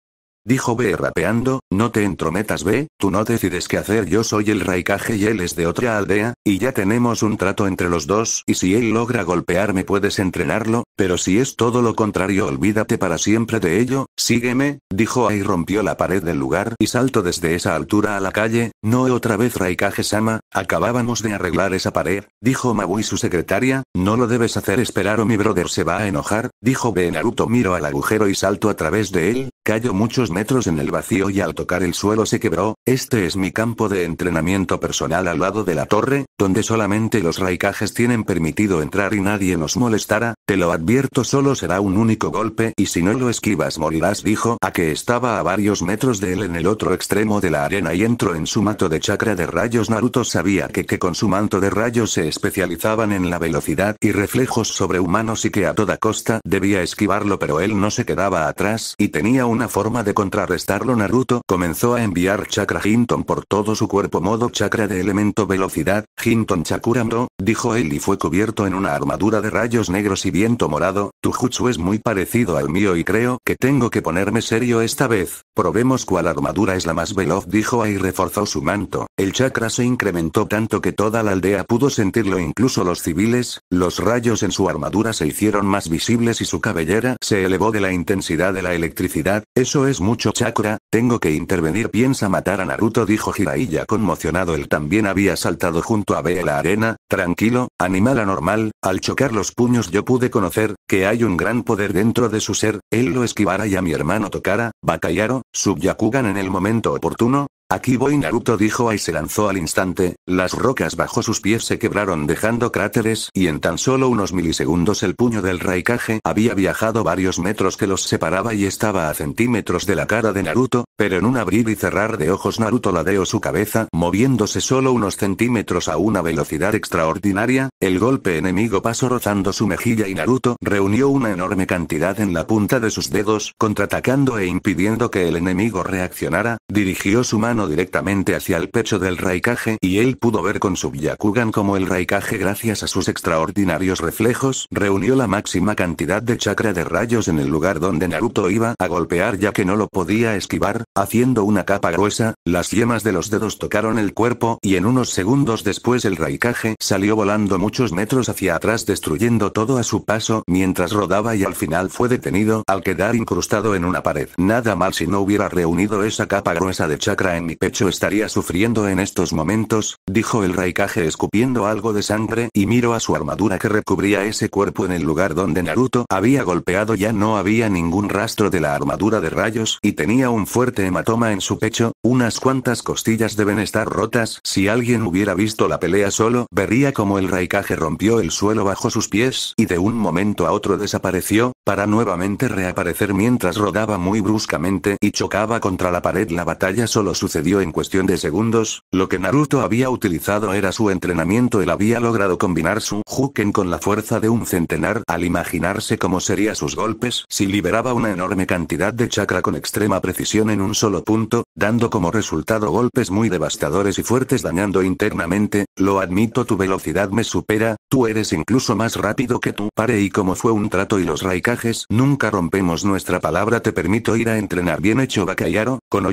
Dijo B rapeando, no te entrometas B, tú no decides qué hacer yo soy el Raikage y él es de otra aldea, y ya tenemos un trato entre los dos y si él logra golpearme puedes entrenarlo, pero si es todo lo contrario olvídate para siempre de ello, sígueme, dijo A y rompió la pared del lugar y salto desde esa altura a la calle, no otra vez Raikaje sama acabábamos de arreglar esa pared, dijo Mabui su secretaria, no lo debes hacer esperar o mi brother se va a enojar, dijo B Naruto miro al agujero y salto a través de él, cayó muchos metros en el vacío y al tocar el suelo se quebró, este es mi campo de entrenamiento personal al lado de la torre, donde solamente los raicajes tienen permitido entrar y nadie nos molestará, te lo advierto solo será un único golpe y si no lo esquivas morirás dijo a que estaba a varios metros de él en el otro extremo de la arena y entró en su mato de chakra de rayos Naruto sabía que que con su manto de rayos se especializaban en la velocidad y reflejos sobrehumanos y que a toda costa debía esquivarlo pero él no se quedaba atrás y tenía una forma de contrarrestarlo Naruto comenzó a enviar chakra Hinton por todo su cuerpo modo chakra de elemento velocidad, Hinton Chakurando, dijo él y fue cubierto en una armadura de rayos negros y viento morado, tu jutsu es muy parecido al mío y creo que tengo que ponerme serio esta vez, probemos cuál armadura es la más veloz dijo ahí y reforzó su manto, el chakra se incrementó tanto que toda la aldea pudo sentirlo incluso los civiles, los rayos en su armadura se hicieron más visibles y su cabellera se elevó de la intensidad de la electricidad, eso es muy mucho chakra, tengo que intervenir. Piensa matar a Naruto, dijo Jiraiya conmocionado. Él también había saltado junto a Bea la arena, tranquilo, animal anormal. Al chocar los puños, yo pude conocer que hay un gran poder dentro de su ser. Él lo esquivara y a mi hermano tocara. Bakayaro, Subyakugan en el momento oportuno, Aquí voy Naruto dijo y se lanzó al instante, las rocas bajo sus pies se quebraron dejando cráteres y en tan solo unos milisegundos el puño del Raikage había viajado varios metros que los separaba y estaba a centímetros de la cara de Naruto, pero en un abrir y cerrar de ojos Naruto ladeó su cabeza, moviéndose solo unos centímetros a una velocidad extraordinaria, el golpe enemigo pasó rozando su mejilla y Naruto reunió una enorme cantidad en la punta de sus dedos, contraatacando e impidiendo que el enemigo reaccionara, dirigió su mano directamente hacia el pecho del Raikage y él pudo ver con su Byakugan como el Raikage gracias a sus extraordinarios reflejos reunió la máxima cantidad de chakra de rayos en el lugar donde Naruto iba a golpear ya que no lo podía esquivar, haciendo una capa gruesa, las yemas de los dedos tocaron el cuerpo y en unos segundos después el Raikage salió volando muchos metros hacia atrás destruyendo todo a su paso mientras rodaba y al final fue detenido al quedar incrustado en una pared. Nada mal si no hubiera reunido esa capa gruesa de chakra en mi pecho estaría sufriendo en estos momentos, dijo el Raikage escupiendo algo de sangre y miro a su armadura que recubría ese cuerpo en el lugar donde Naruto había golpeado ya no había ningún rastro de la armadura de rayos y tenía un fuerte hematoma en su pecho, unas cuantas costillas deben estar rotas, si alguien hubiera visto la pelea solo, vería como el Raikage rompió el suelo bajo sus pies y de un momento a otro desapareció, para nuevamente reaparecer mientras rodaba muy bruscamente y chocaba contra la pared la batalla solo sucedió dio en cuestión de segundos, lo que Naruto había utilizado era su entrenamiento. Él había logrado combinar su Juken con la fuerza de un centenar al imaginarse cómo serían sus golpes si liberaba una enorme cantidad de chakra con extrema precisión en un solo punto, dando como resultado golpes muy devastadores y fuertes dañando internamente, lo admito tu velocidad me supera, tú eres incluso más rápido que tu pare y como fue un trato y los raikajes nunca rompemos nuestra palabra te permito ir a entrenar bien hecho Bakayaro, con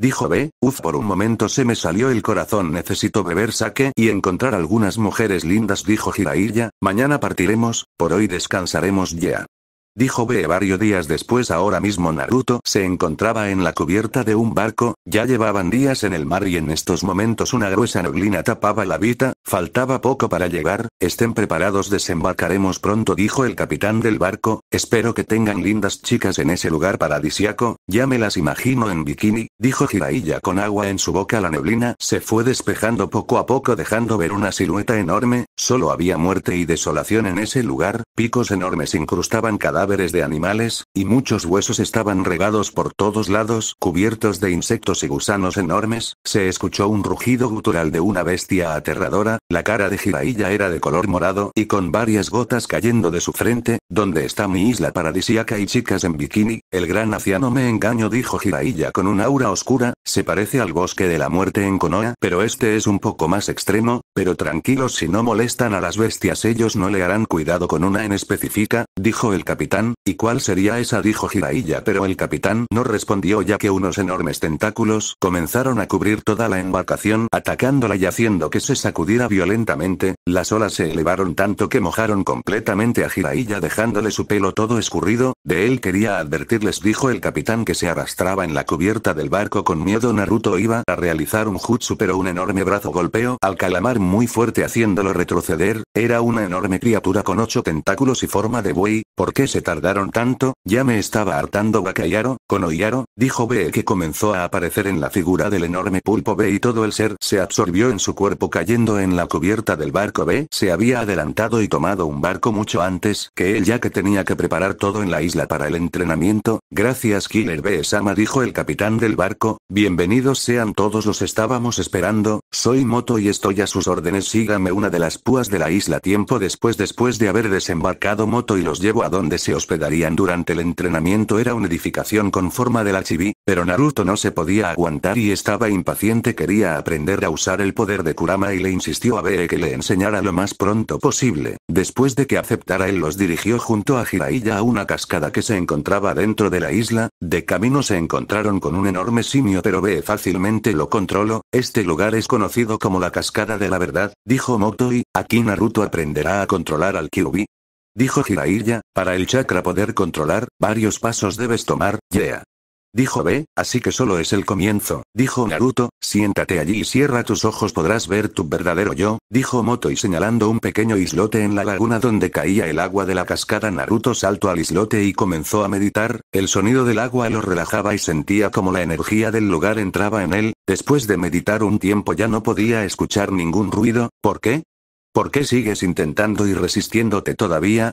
Dijo B. Uf, por un momento se me salió el corazón. Necesito beber saque y encontrar algunas mujeres lindas, dijo Jiraiya. Mañana partiremos, por hoy descansaremos ya dijo Bee varios días después. Ahora mismo Naruto se encontraba en la cubierta de un barco, ya llevaban días en el mar y en estos momentos una gruesa neblina tapaba la vista, faltaba poco para llegar, estén preparados desembarcaremos pronto dijo el capitán del barco, espero que tengan lindas chicas en ese lugar paradisiaco, ya me las imagino en bikini, dijo Jiraiya con agua en su boca la neblina se fue despejando poco a poco dejando ver una silueta enorme, solo había muerte y desolación en ese lugar, picos enormes incrustaban cadáveres de animales, y muchos huesos estaban regados por todos lados, cubiertos de insectos y gusanos enormes, se escuchó un rugido gutural de una bestia aterradora, la cara de Jiraiya era de color morado y con varias gotas cayendo de su frente, donde está mi isla paradisíaca y chicas en bikini, el gran anciano me engaño dijo Jirailla con un aura oscura, se parece al bosque de la muerte en Konoha, pero este es un poco más extremo, pero tranquilos si no molestan a las bestias ellos no le harán cuidado con una en específica, dijo el capitán ¿y cuál sería esa? dijo Jiraiya pero el capitán no respondió ya que unos enormes tentáculos comenzaron a cubrir toda la embarcación atacándola y haciendo que se sacudiera violentamente, las olas se elevaron tanto que mojaron completamente a Jiraiya dejándole su pelo todo escurrido, de él quería advertirles dijo el capitán que se arrastraba en la cubierta del barco con miedo Naruto iba a realizar un jutsu pero un enorme brazo golpeó al calamar muy fuerte haciéndolo retroceder, era una enorme criatura con ocho tentáculos y forma de buey, ¿por qué se tardaron tanto, ya me estaba hartando Bakayaro, Konoyaro, dijo B que comenzó a aparecer en la figura del enorme pulpo B y todo el ser se absorbió en su cuerpo cayendo en la cubierta del barco B. Se había adelantado y tomado un barco mucho antes que él ya que tenía que preparar todo en la isla para el entrenamiento. Gracias Killer B-sama dijo el capitán del barco, bienvenidos sean todos los estábamos esperando, soy Moto y estoy a sus órdenes sígame una de las púas de la isla tiempo después después de haber desembarcado Moto y los llevo a donde se se hospedarían durante el entrenamiento era una edificación con forma de la chibi, pero Naruto no se podía aguantar y estaba impaciente quería aprender a usar el poder de Kurama y le insistió a Bee que le enseñara lo más pronto posible. Después de que aceptara él los dirigió junto a Hiraiya a una cascada que se encontraba dentro de la isla, de camino se encontraron con un enorme simio pero Bee fácilmente lo controló, este lugar es conocido como la cascada de la verdad, dijo y aquí Naruto aprenderá a controlar al Kyubi, Dijo Jiraiya, para el chakra poder controlar, varios pasos debes tomar, Yea. Dijo B, así que solo es el comienzo, dijo Naruto, siéntate allí y cierra tus ojos podrás ver tu verdadero yo, dijo Moto y señalando un pequeño islote en la laguna donde caía el agua de la cascada Naruto saltó al islote y comenzó a meditar, el sonido del agua lo relajaba y sentía como la energía del lugar entraba en él, después de meditar un tiempo ya no podía escuchar ningún ruido, ¿por qué? ¿Por qué sigues intentando y resistiéndote todavía?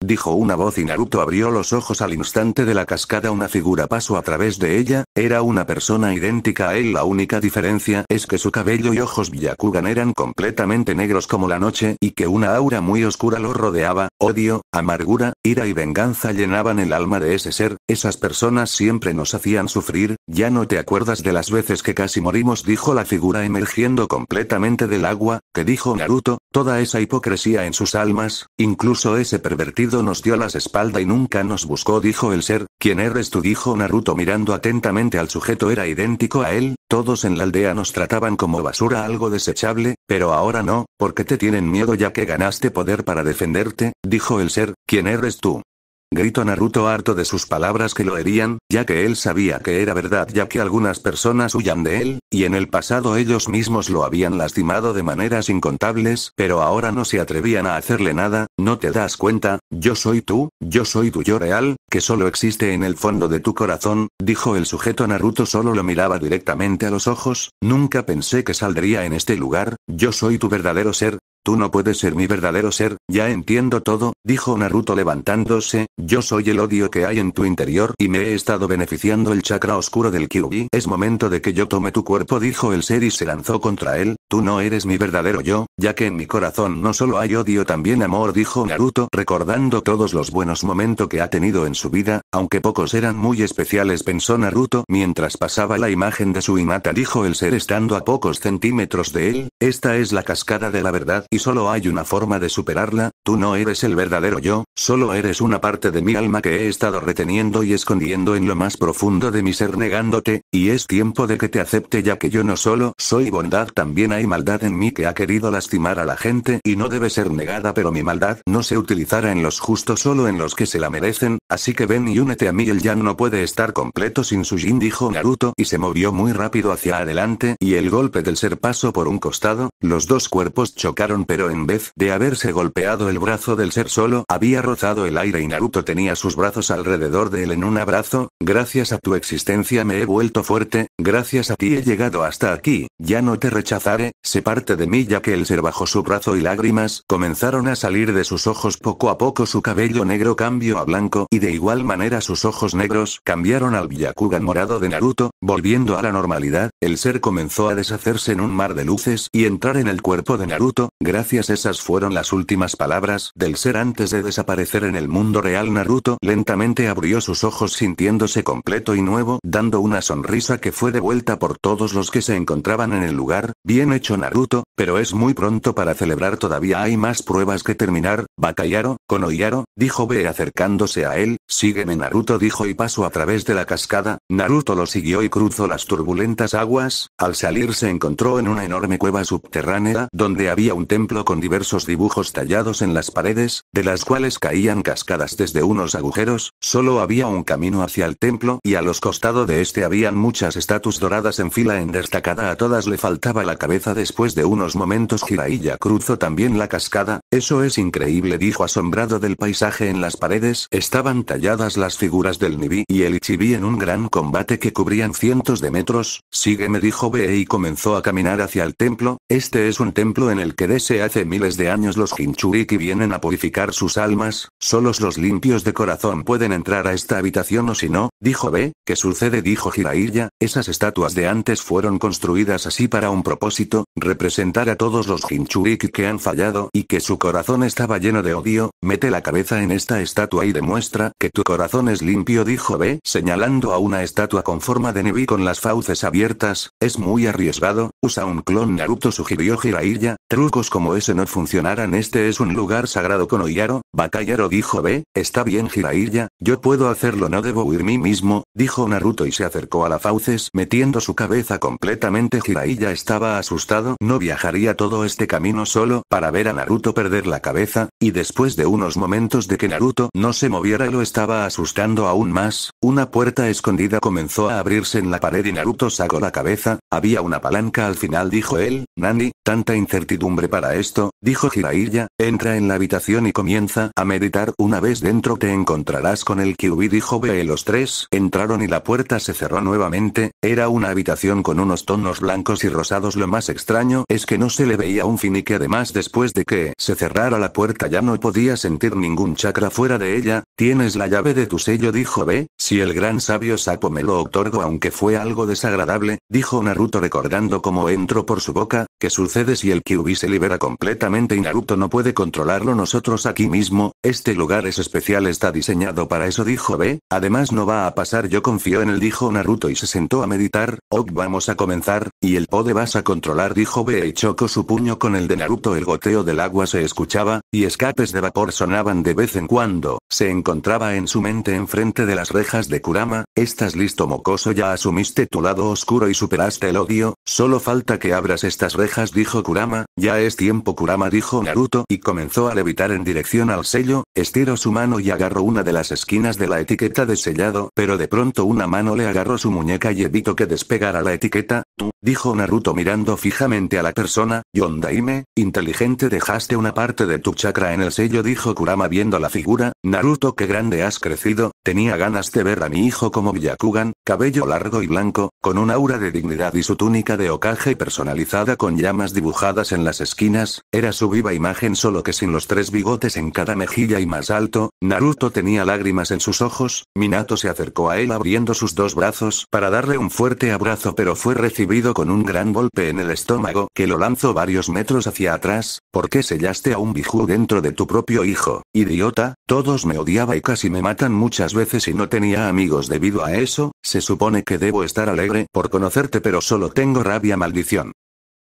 dijo una voz y Naruto abrió los ojos al instante de la cascada una figura pasó a través de ella, era una persona idéntica a él la única diferencia es que su cabello y ojos Byakugan eran completamente negros como la noche y que una aura muy oscura lo rodeaba, odio, amargura, ira y venganza llenaban el alma de ese ser, esas personas siempre nos hacían sufrir, ya no te acuerdas de las veces que casi morimos dijo la figura emergiendo completamente del agua, que dijo Naruto, toda esa hipocresía en sus almas, incluso ese pervertido nos dio las espaldas y nunca nos buscó, dijo el ser. ¿Quién eres tú? dijo Naruto mirando atentamente al sujeto era idéntico a él, todos en la aldea nos trataban como basura algo desechable, pero ahora no, porque te tienen miedo ya que ganaste poder para defenderte, dijo el ser, ¿quién eres tú? Grito Naruto harto de sus palabras que lo herían, ya que él sabía que era verdad ya que algunas personas huyan de él, y en el pasado ellos mismos lo habían lastimado de maneras incontables, pero ahora no se atrevían a hacerle nada, ¿no te das cuenta? Yo soy tú, yo soy tu yo real, que solo existe en el fondo de tu corazón, dijo el sujeto Naruto solo lo miraba directamente a los ojos, nunca pensé que saldría en este lugar, yo soy tu verdadero ser, Tú no puedes ser mi verdadero ser, ya entiendo todo, dijo Naruto levantándose, yo soy el odio que hay en tu interior y me he estado beneficiando el chakra oscuro del Kyuubi. Es momento de que yo tome tu cuerpo dijo el ser y se lanzó contra él, tú no eres mi verdadero yo, ya que en mi corazón no solo hay odio también amor dijo Naruto recordando todos los buenos momentos que ha tenido en su vida, aunque pocos eran muy especiales pensó Naruto mientras pasaba la imagen de su imata, dijo el ser estando a pocos centímetros de él, esta es la cascada de la verdad, y solo hay una forma de superarla, tú no eres el verdadero yo, solo eres una parte de mi alma que he estado reteniendo y escondiendo en lo más profundo de mi ser negándote, y es tiempo de que te acepte ya que yo no solo soy bondad, también hay maldad en mí que ha querido lastimar a la gente y no debe ser negada, pero mi maldad no se utilizará en los justos, solo en los que se la merecen, así que ven y únete a mí, el ya no puede estar completo sin su Jin, dijo Naruto, y se movió muy rápido hacia adelante, y el golpe del ser pasó por un costado, los dos cuerpos chocaron pero en vez de haberse golpeado el brazo del ser solo, había rozado el aire y Naruto tenía sus brazos alrededor de él en un abrazo, gracias a tu existencia me he vuelto fuerte, gracias a ti he llegado hasta aquí, ya no te rechazaré, se parte de mí ya que el ser bajo su brazo y lágrimas comenzaron a salir de sus ojos poco a poco su cabello negro cambió a blanco y de igual manera sus ojos negros cambiaron al Byakugan morado de Naruto, volviendo a la normalidad, el ser comenzó a deshacerse en un mar de luces y entrar en el cuerpo de Naruto, Gracias esas fueron las últimas palabras del ser antes de desaparecer en el mundo real Naruto lentamente abrió sus ojos sintiéndose completo y nuevo dando una sonrisa que fue devuelta por todos los que se encontraban en el lugar, bien hecho Naruto, pero es muy pronto para celebrar todavía hay más pruebas que terminar, Bakayaro, Konoyaro, dijo Be acercándose a él, sígueme Naruto dijo y pasó a través de la cascada, Naruto lo siguió y cruzó las turbulentas aguas, al salir se encontró en una enorme cueva subterránea donde había un templo templo con diversos dibujos tallados en las paredes, de las cuales caían cascadas desde unos agujeros, solo había un camino hacia el templo y a los costados de este habían muchas estatuas doradas en fila en destacada a todas le faltaba la cabeza después de unos momentos Jiraiya cruzó también la cascada, eso es increíble dijo asombrado del paisaje en las paredes estaban talladas las figuras del Nibi y el Ichibi en un gran combate que cubrían cientos de metros, me dijo ve y comenzó a caminar hacia el templo, este es un templo en el que des Hace miles de años los Jinchuriki vienen a purificar sus almas, solos los limpios de corazón pueden entrar a esta habitación o si no, dijo B, ¿qué sucede? dijo Jiraiya, esas estatuas de antes fueron construidas así para un propósito, representar a todos los Jinchuriki que han fallado y que su corazón estaba lleno de odio, mete la cabeza en esta estatua y demuestra que tu corazón es limpio dijo B, señalando a una estatua con forma de Nebi con las fauces abiertas, es muy arriesgado, usa un clon Naruto sugirió Jiraiya, trucos con como ese no funcionaran este es un lugar sagrado con Oyaro, Bakayaro dijo ve, está bien Jiraiya, yo puedo hacerlo no debo huir mí mismo, dijo Naruto y se acercó a la fauces metiendo su cabeza completamente Jiraiya estaba asustado no viajaría todo este camino solo para ver a Naruto perder la cabeza, y después de unos momentos de que Naruto no se moviera lo estaba asustando aún más, una puerta escondida comenzó a abrirse en la pared y Naruto sacó la cabeza, había una palanca al final dijo él, Nani, tanta incertidumbre para esto, dijo Jiraiya, entra en la habitación y comienza a meditar una vez dentro te encontrarás con el Kyubi dijo B, los tres entraron y la puerta se cerró nuevamente, era una habitación con unos tonos blancos y rosados lo más extraño es que no se le veía un fin y que además después de que se cerrara la puerta ya no podía sentir ningún chakra fuera de ella, tienes la llave de tu sello dijo B, si el gran sabio Sapo me lo otorgo aunque fue algo desagradable, dijo Naruto recordando cómo entró por su boca, qué sucede si el Kyubi se libera completamente y Naruto no puede controlarlo nosotros aquí mismo, este lugar es especial está diseñado para eso dijo B, además no va a pasar yo confío en él dijo Naruto y se sentó a meditar, ok vamos a comenzar, y el pode vas a controlar dijo B y chocó su puño con el de Naruto el goteo del agua se escuchaba, y escapes de vapor sonaban de vez en cuando, se encontraba en su mente enfrente de las rejas de Kurama, estás listo mocoso ya asumiste tu lado oscuro y superaste el odio, solo falta que abras estas rejas dijo Kurama, ya es tiempo Kurama dijo Naruto y comenzó a levitar en dirección al sello, estiró su mano y agarró una de las esquinas de la etiqueta de sellado, pero de pronto una mano le agarró su muñeca y evitó que despegara la etiqueta, tú, dijo Naruto mirando fijamente a la persona, Yondaime, inteligente dejaste una parte de tu chakra en el sello dijo Kurama viendo la figura, Naruto qué grande has crecido, tenía ganas de ver a mi hijo como Byakugan, cabello largo y blanco, con un aura de dignidad y su túnica de ocaje personalizada con llamas dibujadas en las esquinas era su viva imagen solo que sin los tres bigotes en cada mejilla y más alto, Naruto tenía lágrimas en sus ojos, Minato se acercó a él abriendo sus dos brazos para darle un fuerte abrazo pero fue recibido con un gran golpe en el estómago que lo lanzó varios metros hacia atrás, ¿por qué sellaste a un Biju dentro de tu propio hijo? Idiota, todos me odiaba y casi me matan muchas veces y no tenía amigos debido a eso, se supone que debo estar alegre por conocerte pero solo tengo rabia maldición.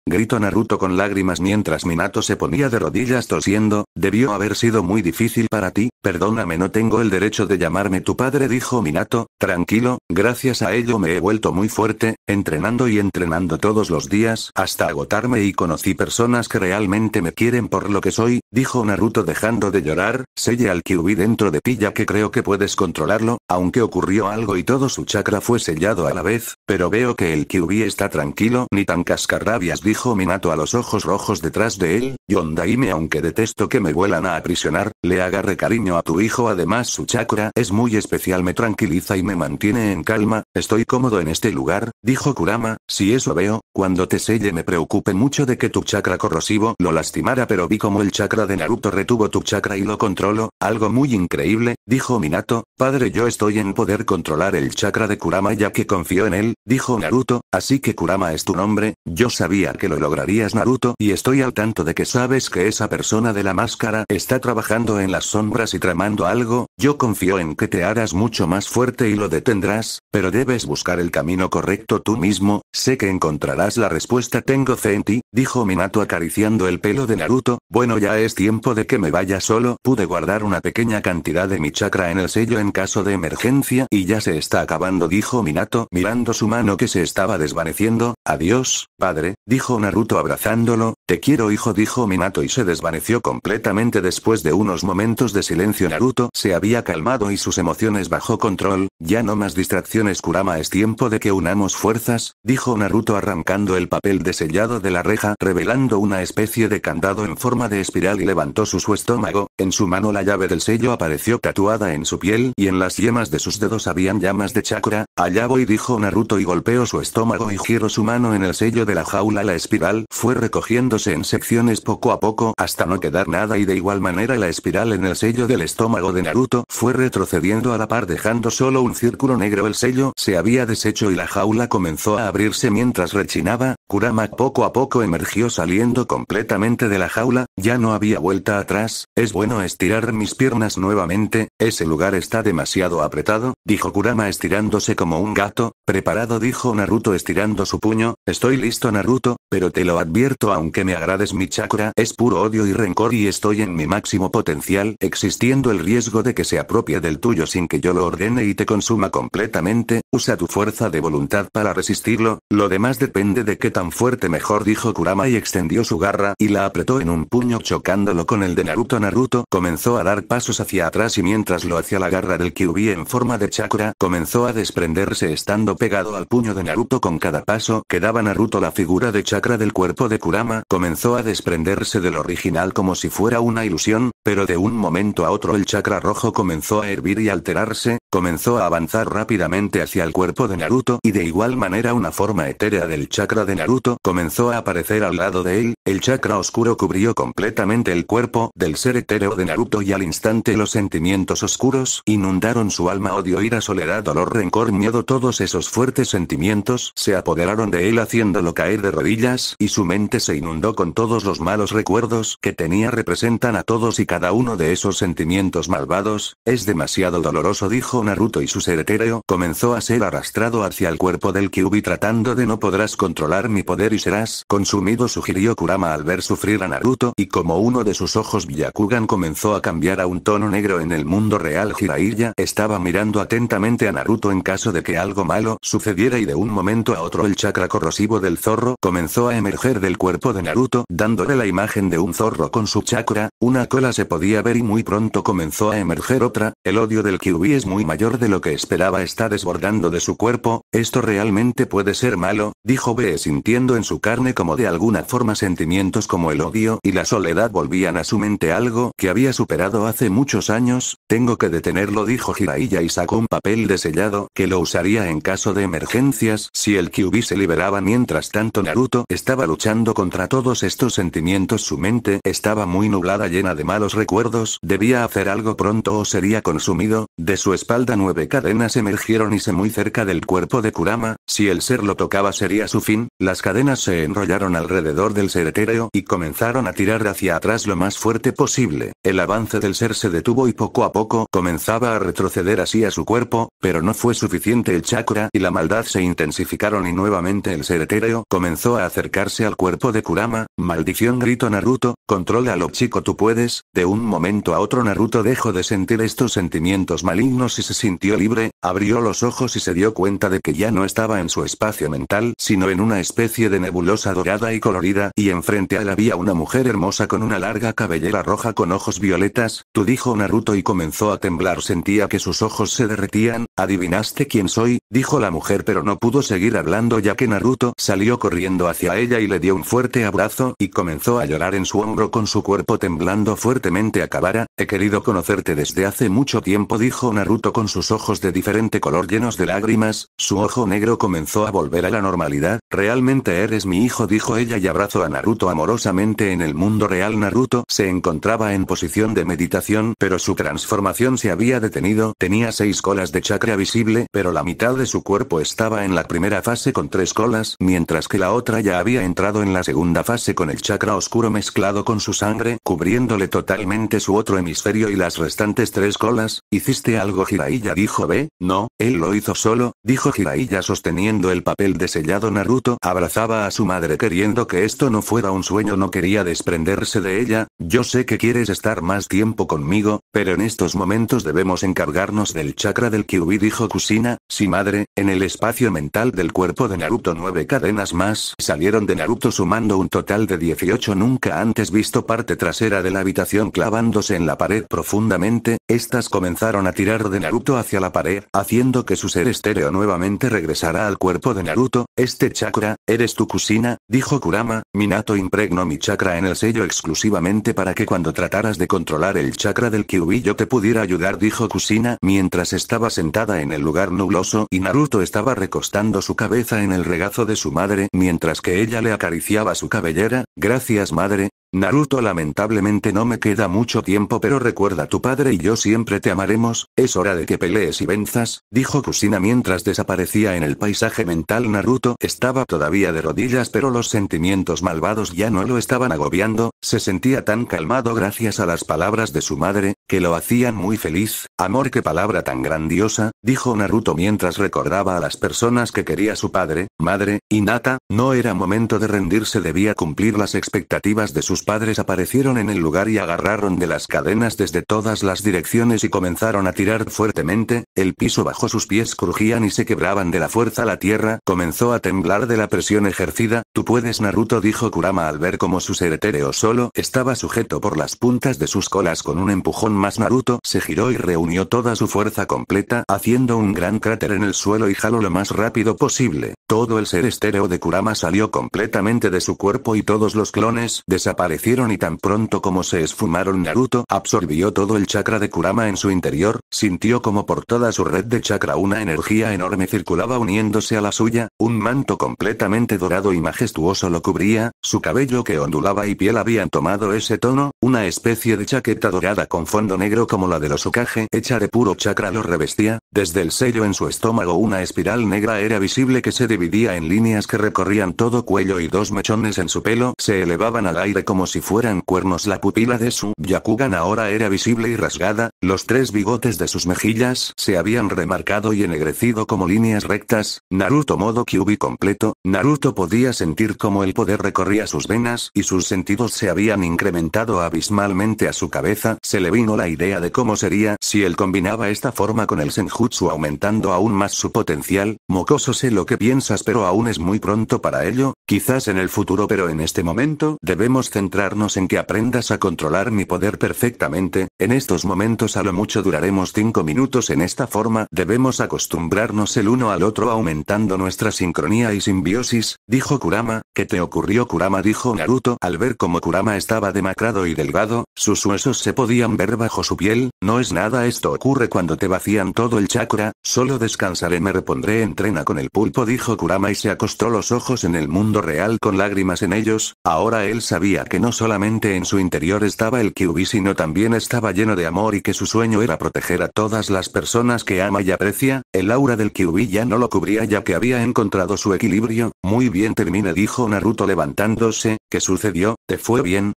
Gritó Naruto con lágrimas mientras Minato se ponía de rodillas tosiendo, debió haber sido muy difícil para ti, perdóname no tengo el derecho de llamarme tu padre dijo Minato, tranquilo, gracias a ello me he vuelto muy fuerte, entrenando y entrenando todos los días hasta agotarme y conocí personas que realmente me quieren por lo que soy, dijo Naruto dejando de llorar, selle al Kyubi dentro de ti ya que creo que puedes controlarlo, aunque ocurrió algo y todo su chakra fue sellado a la vez, pero veo que el Kyubi está tranquilo ni tan cascarrabias dijo Minato a los ojos rojos detrás de él, Yondaime aunque detesto que me vuelan a aprisionar, le agarre cariño a tu hijo además su chakra es muy especial me tranquiliza y me mantiene en calma, estoy cómodo en este lugar, dijo Kurama, si eso veo, cuando te selle me preocupe mucho de que tu chakra corrosivo lo lastimara pero vi como el chakra de Naruto retuvo tu chakra y lo controlo, algo muy increíble, dijo Minato, padre yo estoy en poder controlar el chakra de Kurama ya que confío en él, dijo Naruto, así que Kurama es tu nombre, yo sabía que lo lograrías Naruto y estoy al tanto de que sabes que esa persona de la máscara está trabajando en las sombras y tramando algo, yo confío en que te harás mucho más fuerte y lo detendrás, pero debes buscar el camino correcto tú mismo, sé que encontrarás la respuesta tengo fe en ti, dijo Minato acariciando el pelo de Naruto, bueno ya es tiempo de que me vaya solo, pude guardar una pequeña cantidad de mi chakra en el sello en caso de emergencia y ya se está acabando dijo Minato mirando su mano que se estaba desvaneciendo, adiós, padre, dijo Naruto abrazándolo, te quiero hijo dijo Minato y se desvaneció completamente después de unos momentos de silencio Naruto se había calmado y sus emociones bajo control, ya no más distracciones Kurama es tiempo de que unamos fuerzas, dijo Naruto arrancando el papel de sellado de la reja revelando una especie de candado en forma de espiral y levantó su, su estómago, en su mano la llave del sello apareció tatuada en su piel y en las yemas de sus dedos habían llamas de chakra, allá voy dijo Naruto y golpeó su estómago y giró su mano en el sello de la jaula. La espiral fue recogiéndose en secciones poco a poco hasta no quedar nada y de igual manera la espiral en el sello del estómago de Naruto fue retrocediendo a la par dejando solo un círculo negro. El sello se había deshecho y la jaula comenzó a abrirse mientras rechinaba. Kurama poco a poco emergió saliendo completamente de la jaula, ya no había vuelta atrás, es bueno estirar mis piernas nuevamente, ese lugar está demasiado apretado, dijo Kurama estirándose como un gato, prepara dijo Naruto estirando su puño, estoy listo Naruto, pero te lo advierto aunque me agrades mi chakra es puro odio y rencor y estoy en mi máximo potencial existiendo el riesgo de que se apropie del tuyo sin que yo lo ordene y te consuma completamente, usa tu fuerza de voluntad para resistirlo, lo demás depende de qué tan fuerte mejor dijo Kurama y extendió su garra y la apretó en un puño chocándolo con el de Naruto Naruto comenzó a dar pasos hacia atrás y mientras lo hacía la garra del Kyubi en forma de chakra comenzó a desprenderse estando pegado al puño de Naruto con cada paso que daba Naruto la figura de chakra del cuerpo de Kurama comenzó a desprenderse del original como si fuera una ilusión, pero de un momento a otro el chakra rojo comenzó a hervir y alterarse, comenzó a avanzar rápidamente hacia el cuerpo de Naruto y de igual manera una forma etérea del chakra de Naruto comenzó a aparecer al lado de él, el chakra oscuro cubrió completamente el cuerpo del ser etéreo de Naruto y al instante los sentimientos oscuros inundaron su alma odio ira soledad dolor rencor miedo todos esos fuertes sentimientos se apoderaron de él haciéndolo caer de rodillas y su mente se inundó con todos los malos recuerdos que tenía representan a todos y cada uno de esos sentimientos malvados, es demasiado doloroso dijo Naruto y su ser comenzó a ser arrastrado hacia el cuerpo del Kyubi tratando de no podrás controlar mi poder y serás consumido sugirió Kurama al ver sufrir a Naruto y como uno de sus ojos Byakugan comenzó a cambiar a un tono negro en el mundo real Jiraiya estaba mirando atentamente a Naruto en caso de que algo malo sucediera diera y de un momento a otro el chakra corrosivo del zorro comenzó a emerger del cuerpo de Naruto, dándole la imagen de un zorro con su chakra, una cola se podía ver y muy pronto comenzó a emerger otra, el odio del Kyuubi es muy mayor de lo que esperaba está desbordando de su cuerpo, esto realmente puede ser malo, dijo Bee sintiendo en su carne como de alguna forma sentimientos como el odio y la soledad volvían a su mente algo que había superado hace muchos años, tengo que detenerlo dijo Jiraiya y sacó un papel de sellado que lo usaría en caso de emergencia emergencias. Si el Kyubi se liberaba mientras tanto Naruto estaba luchando contra todos estos sentimientos su mente estaba muy nublada llena de malos recuerdos, debía hacer algo pronto o sería consumido, de su espalda nueve cadenas emergieron y se muy cerca del cuerpo de Kurama, si el ser lo tocaba sería su fin, las cadenas se enrollaron alrededor del ser etéreo y comenzaron a tirar hacia atrás lo más fuerte posible, el avance del ser se detuvo y poco a poco comenzaba a retroceder así a su cuerpo, pero no fue suficiente el chakra y la se intensificaron y nuevamente el ser etéreo comenzó a acercarse al cuerpo de Kurama, maldición grito Naruto, controla lo chico tú puedes, de un momento a otro Naruto dejó de sentir estos sentimientos malignos y se sintió libre, abrió los ojos y se dio cuenta de que ya no estaba en su espacio mental sino en una especie de nebulosa dorada y colorida y enfrente a él había una mujer hermosa con una larga cabellera roja con ojos violetas, tú dijo Naruto y comenzó a temblar sentía que sus ojos se derretían, adivinaste quién soy, dijo la mujer pero no pudo seguir hablando ya que Naruto salió corriendo hacia ella y le dio un fuerte abrazo y comenzó a llorar en su hombro con su cuerpo temblando fuertemente. Akabara, he querido conocerte desde hace mucho tiempo dijo Naruto con sus ojos de diferente color llenos de lágrimas, su ojo negro comenzó a volver a la normalidad, realmente eres mi hijo dijo ella y abrazó a Naruto amorosamente en el mundo real Naruto se encontraba en posición de meditación pero su transformación se había detenido, tenía seis colas de chakra visible pero la mitad de su cuerpo estaba en la primera fase con tres colas, mientras que la otra ya había entrado en la segunda fase con el chakra oscuro mezclado con su sangre, cubriéndole totalmente su otro hemisferio y las restantes tres colas. ¿Hiciste algo Jiraiya? dijo B. No, él lo hizo solo, dijo Jiraiya sosteniendo el papel de sellado Naruto abrazaba a su madre queriendo que esto no fuera un sueño no quería desprenderse de ella, yo sé que quieres estar más tiempo conmigo, pero en estos momentos debemos encargarnos del chakra del Kyubi dijo Kusina, si madre, en el espacio mental del cuerpo de Naruto. Nueve cadenas más salieron de Naruto sumando un total de 18 nunca antes visto parte trasera de la habitación clavándose en la pared profundamente, estas comenzaron a tirar de Naruto hacia la pared, haciendo que su ser estéreo nuevamente regresara al cuerpo de Naruto, este chakra, eres tu cocina dijo Kurama, Minato impregnó mi chakra en el sello exclusivamente para que cuando trataras de controlar el chakra del kiwi yo te pudiera ayudar dijo Kusina mientras estaba sentada en el lugar nubloso y Naruto estaba recostando su cabeza en el regazo de su madre mientras que ella le acariciaba su cabellera, gracias madre, Naruto lamentablemente no me queda mucho tiempo pero recuerda tu padre y yo siempre te amaremos, es hora de que pelees y venzas, dijo Kusina mientras desaparecía en el paisaje mental Naruto estaba todavía de rodillas pero los sentimientos malvados ya no lo estaban agobiando, se sentía tan calmado gracias a las palabras de su madre, que lo hacían muy feliz, amor que palabra tan grandiosa, dijo Naruto mientras recordaba a las personas que quería su padre, madre, y Nata, no era momento de rendirse debía cumplir las expectativas de sus padres aparecieron en el lugar y agarraron de las cadenas desde todas las direcciones y comenzaron a tirar fuertemente, el piso bajo sus pies crujían y se quebraban de la fuerza la tierra, comenzó a temblar de la presión ejercida, tú puedes Naruto dijo Kurama al ver cómo su ser etéreo solo estaba sujeto por las puntas de sus colas con un empujón más Naruto se giró y reunió toda su fuerza completa haciendo un gran cráter en el suelo y jaló lo más rápido posible, todo el ser estéreo de Kurama salió completamente de su cuerpo y todos los clones desaparecieron y tan pronto como se esfumaron Naruto absorbió todo el chakra de Kurama en su interior, sintió como por toda su red de chakra una energía enorme circulaba uniéndose a la suya, un manto completamente dorado y majestuoso lo cubría, su cabello que ondulaba y piel habían tomado ese tono, una especie de chaqueta dorada con fondo negro como la de los Okage hecha de puro chakra lo revestía, desde el sello en su estómago una espiral negra era visible que se dividía en líneas que recorrían todo cuello y dos mechones en su pelo se elevaban al aire como si fueran cuernos la pupila de su Yakugan ahora era visible y rasgada, los tres bigotes de sus mejillas se habían remarcado y ennegrecido como líneas rectas, Naruto modo Kyubi completo, Naruto podía sentir como el poder recorría sus venas y sus sentidos se habían incrementado abismalmente a su cabeza, se le vino la idea de cómo sería si él combinaba esta forma con el senjutsu aumentando aún más su potencial, mocoso sé lo que piensas pero aún es muy pronto para ello, quizás en el futuro pero en este momento debemos centrarnos en que aprendas a controlar mi poder perfectamente, en estos momentos a lo mucho duraremos 5 minutos en esta forma, debemos acostumbrarnos el uno al otro aumentando nuestra sincronía y simbiosis, dijo Kurama, ¿qué te ocurrió Kurama? dijo Naruto al ver como Kurama estaba demacrado y delgado, sus huesos se podían ver bajo su piel, no es nada esto ocurre cuando te vacían todo el chakra, solo descansaré me repondré entrena con el pulpo dijo Kurama y se acostó los ojos en el mundo real con lágrimas en ellos, ahora él sabía que no solamente en su interior estaba el Kyubi sino también estaba lleno de amor y que su sueño era proteger a todas las personas que ama y aprecia, el aura del Kyubi ya no lo cubría ya que había encontrado su equilibrio, muy bien termine dijo Naruto levantándose, ¿qué sucedió? ¿Te fue bien?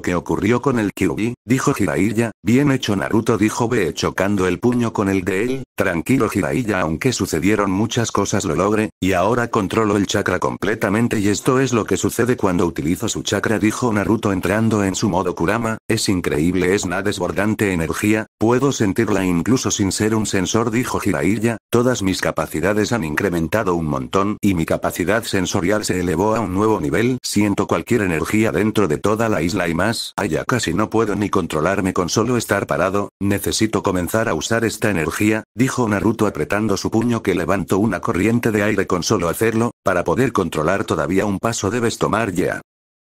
¿Qué ocurrió con el Kyuubi, dijo Jiraiya, bien hecho Naruto dijo Be chocando el puño con el de él, tranquilo Jiraiya aunque sucedieron muchas cosas lo logré, y ahora controlo el chakra completamente y esto es lo que sucede cuando utilizo su chakra dijo Naruto entrando en su modo Kurama, es increíble es una desbordante energía, puedo sentirla incluso sin ser un sensor dijo Jiraiya, todas mis capacidades han incrementado un montón y mi capacidad sensorial se elevó a un nuevo nivel, siento cualquier energía dentro de toda la isla y más más, casi no puedo ni controlarme con solo estar parado, necesito comenzar a usar esta energía, dijo Naruto apretando su puño que levantó una corriente de aire con solo hacerlo, para poder controlar todavía un paso debes tomar ya.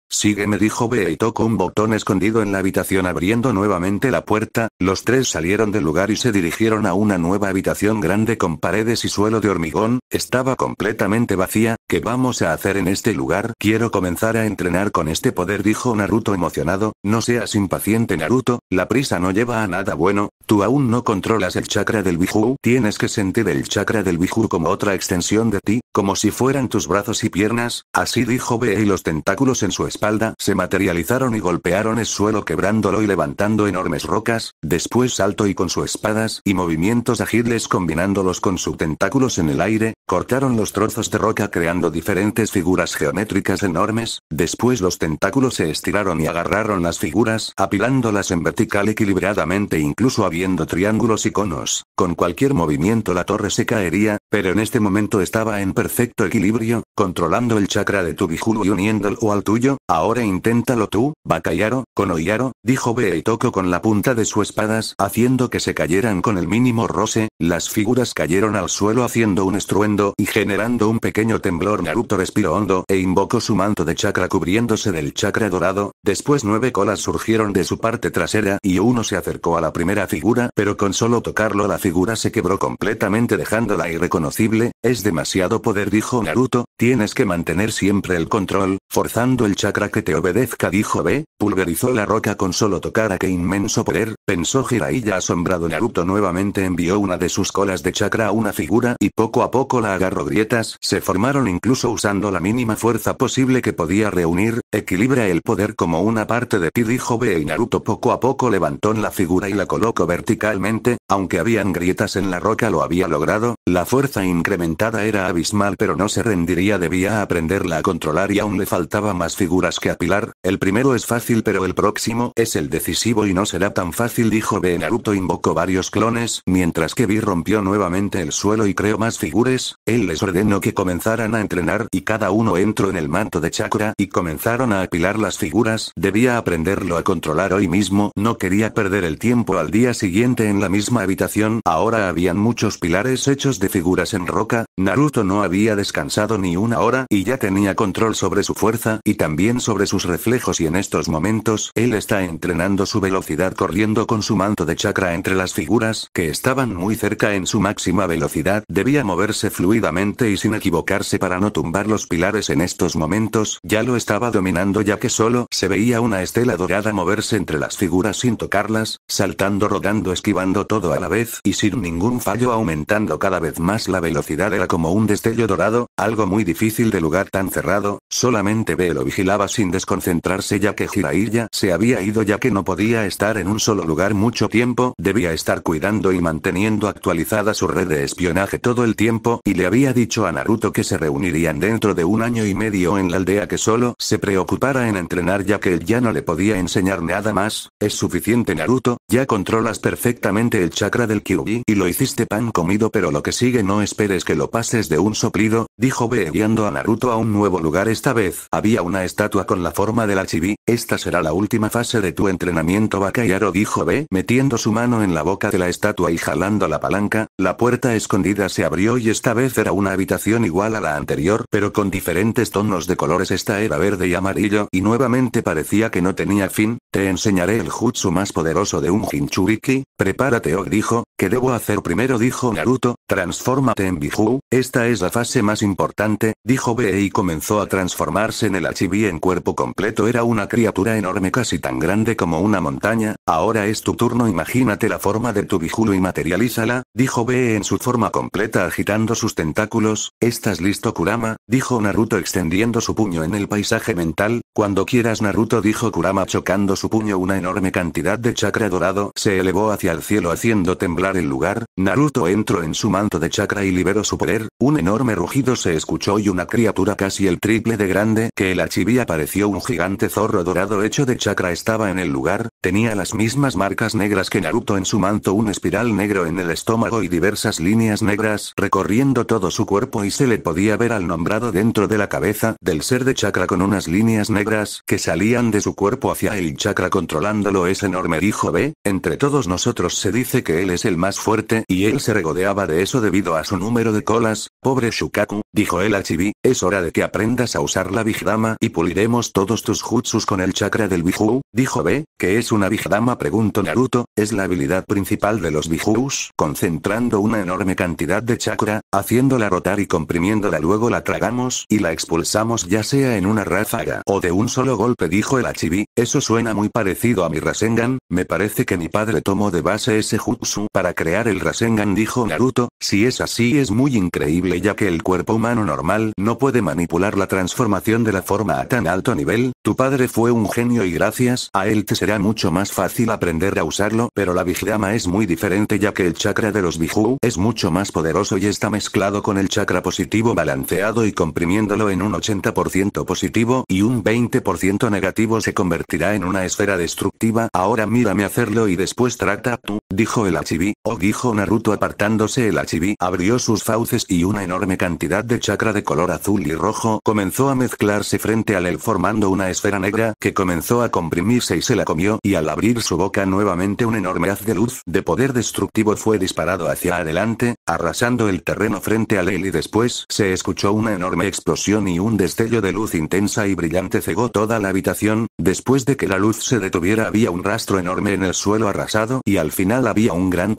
Sígueme dijo B y tocó un botón escondido en la habitación abriendo nuevamente la puerta, los tres salieron del lugar y se dirigieron a una nueva habitación grande con paredes y suelo de hormigón, estaba completamente vacía, ¿qué vamos a hacer en este lugar? Quiero comenzar a entrenar con este poder dijo Naruto emocionado, no seas impaciente Naruto, la prisa no lleva a nada bueno, tú aún no controlas el chakra del Biju, tienes que sentir el chakra del Biju como otra extensión de ti, como si fueran tus brazos y piernas, así dijo B y los tentáculos en su espalda espalda, se materializaron y golpearon el suelo quebrándolo y levantando enormes rocas, después salto y con sus espadas y movimientos ágiles combinándolos con sus tentáculos en el aire, cortaron los trozos de roca creando diferentes figuras geométricas enormes, después los tentáculos se estiraron y agarraron las figuras, apilándolas en vertical equilibradamente incluso habiendo triángulos y conos, con cualquier movimiento la torre se caería, pero en este momento estaba en perfecto equilibrio, controlando el chakra de tu y uniéndolo al tuyo, Ahora inténtalo tú, Bakayaro, Konoyaro, dijo tocó con la punta de su espadas haciendo que se cayeran con el mínimo roce, las figuras cayeron al suelo haciendo un estruendo y generando un pequeño temblor Naruto respiró hondo e invocó su manto de chakra cubriéndose del chakra dorado, después nueve colas surgieron de su parte trasera y uno se acercó a la primera figura pero con solo tocarlo la figura se quebró completamente dejándola irreconocible, es demasiado poder dijo Naruto, tienes que mantener siempre el control, forzando el chakra que te obedezca dijo B, pulverizó la roca con solo tocar a qué inmenso poder, pensó Jiraiya asombrado Naruto nuevamente envió una de sus colas de chakra a una figura y poco a poco la agarró grietas se formaron incluso usando la mínima fuerza posible que podía reunir, equilibra el poder como una parte de ti dijo B y Naruto poco a poco levantó la figura y la colocó verticalmente, aunque habían grietas en la roca lo había logrado, la fuerza incrementada era abismal pero no se rendiría debía aprenderla a controlar y aún le faltaba más figura las que apilar, el primero es fácil pero el próximo es el decisivo y no será tan fácil dijo B. Naruto invocó varios clones, mientras que B rompió nuevamente el suelo y creó más figuras, él les ordenó que comenzaran a entrenar y cada uno entró en el manto de chakra y comenzaron a apilar las figuras, debía aprenderlo a controlar hoy mismo, no quería perder el tiempo al día siguiente en la misma habitación, ahora habían muchos pilares hechos de figuras en roca, Naruto no había descansado ni una hora y ya tenía control sobre su fuerza y también sobre sus reflejos y en estos momentos él está entrenando su velocidad corriendo con su manto de chakra entre las figuras que estaban muy cerca en su máxima velocidad. Debía moverse fluidamente y sin equivocarse para no tumbar los pilares en estos momentos. Ya lo estaba dominando ya que solo se veía una estela dorada moverse entre las figuras sin tocarlas, saltando, rodando, esquivando todo a la vez y sin ningún fallo aumentando cada vez más la velocidad era como un destello dorado, algo muy difícil de lugar tan cerrado, solamente lo vigilaba sin desconcentrarse ya que Jiraiya se había ido ya que no podía estar en un solo lugar mucho tiempo, debía estar cuidando y manteniendo actualizada su red de espionaje todo el tiempo, y le había dicho a Naruto que se reunirían dentro de un año y medio en la aldea que solo se preocupara en entrenar ya que él ya no le podía enseñar nada más, es suficiente Naruto, ya controlas perfectamente el chakra del Kyubi y lo hiciste pan comido pero lo que sigue no esperes que lo pases de un soplido, dijo B guiando a Naruto a un nuevo lugar esta vez. Había una estatua con la forma de la chibi, esta será la última fase de tu entrenamiento Bakayaro dijo B metiendo su mano en la boca de la estatua y jalando la palanca, la puerta escondida se abrió y esta vez era una habitación igual a la anterior pero con diferentes tonos de colores esta era verde y amarillo y nuevamente parecía que no tenía fin, te enseñaré el jutsu más poderoso de un un prepárate o oh, dijo, ¿Qué debo hacer primero? dijo Naruto, transfórmate en Biju, esta es la fase más importante, dijo Bee y comenzó a transformarse en el Achibi en cuerpo completo era una criatura enorme casi tan grande como una montaña, ahora es tu turno imagínate la forma de tu Biju y materialízala, dijo Bee en su forma completa agitando sus tentáculos, estás listo Kurama, dijo Naruto extendiendo su puño en el paisaje mental, cuando quieras Naruto dijo Kurama chocando su puño una enorme cantidad de chakra dorado se elevó hacia el cielo haciendo temblar el lugar, Naruto entró en su manto de chakra y liberó su poder, un enorme rugido se escuchó y una criatura casi el triple de grande que el Achibi apareció un gigante zorro dorado hecho de chakra estaba en el lugar, tenía las mismas marcas negras que Naruto en su manto un espiral negro en el estómago y diversas líneas negras recorriendo todo su cuerpo y se le podía ver al nombrado dentro de la cabeza del ser de chakra con unas líneas negras que salían de su cuerpo hacia el chakra controlándolo ese enorme dijo B, entre todos nosotros se dice que él es el más fuerte, y él se regodeaba de eso debido a su número de colas. Pobre Shukaku, dijo el achibi, es hora de que aprendas a usar la bijudama y puliremos todos tus jutsus con el chakra del Biju, dijo B, que es una bijudama preguntó Naruto, es la habilidad principal de los Bijus, concentrando una enorme cantidad de chakra, haciéndola rotar y comprimiéndola luego la tragamos y la expulsamos ya sea en una ráfaga o de un solo golpe dijo el Achibi, eso suena muy parecido a mi Rasengan, me parece que mi padre tomó de base ese jutsu para crear el Rasengan dijo Naruto, si es así es muy increíble ya que el cuerpo humano normal no puede manipular la transformación de la forma a tan alto nivel, tu padre fue un genio y gracias a él te será mucho más fácil aprender a usarlo pero la vigrama es muy diferente ya que el chakra de los Biju es mucho más poderoso y está mezclado con el chakra positivo balanceado y comprimiéndolo en un 80% positivo y un 20% negativo se convertirá en una esfera destructiva ahora mírame hacerlo y después trata tú, dijo el HB oh dijo Naruto apartándose el HB abrió sus fauces y una enorme cantidad de chakra de color azul y rojo comenzó a mezclarse frente a él formando una esfera negra que comenzó a comprimirse y se la comió y al abrir su boca nuevamente un enorme haz de luz de poder destructivo fue disparado hacia adelante, arrasando el terreno frente a él y después se escuchó una enorme explosión y un destello de luz intensa y brillante cegó toda la habitación, después de que la luz se detuviera había un rastro enorme en el suelo arrasado y al final había un gran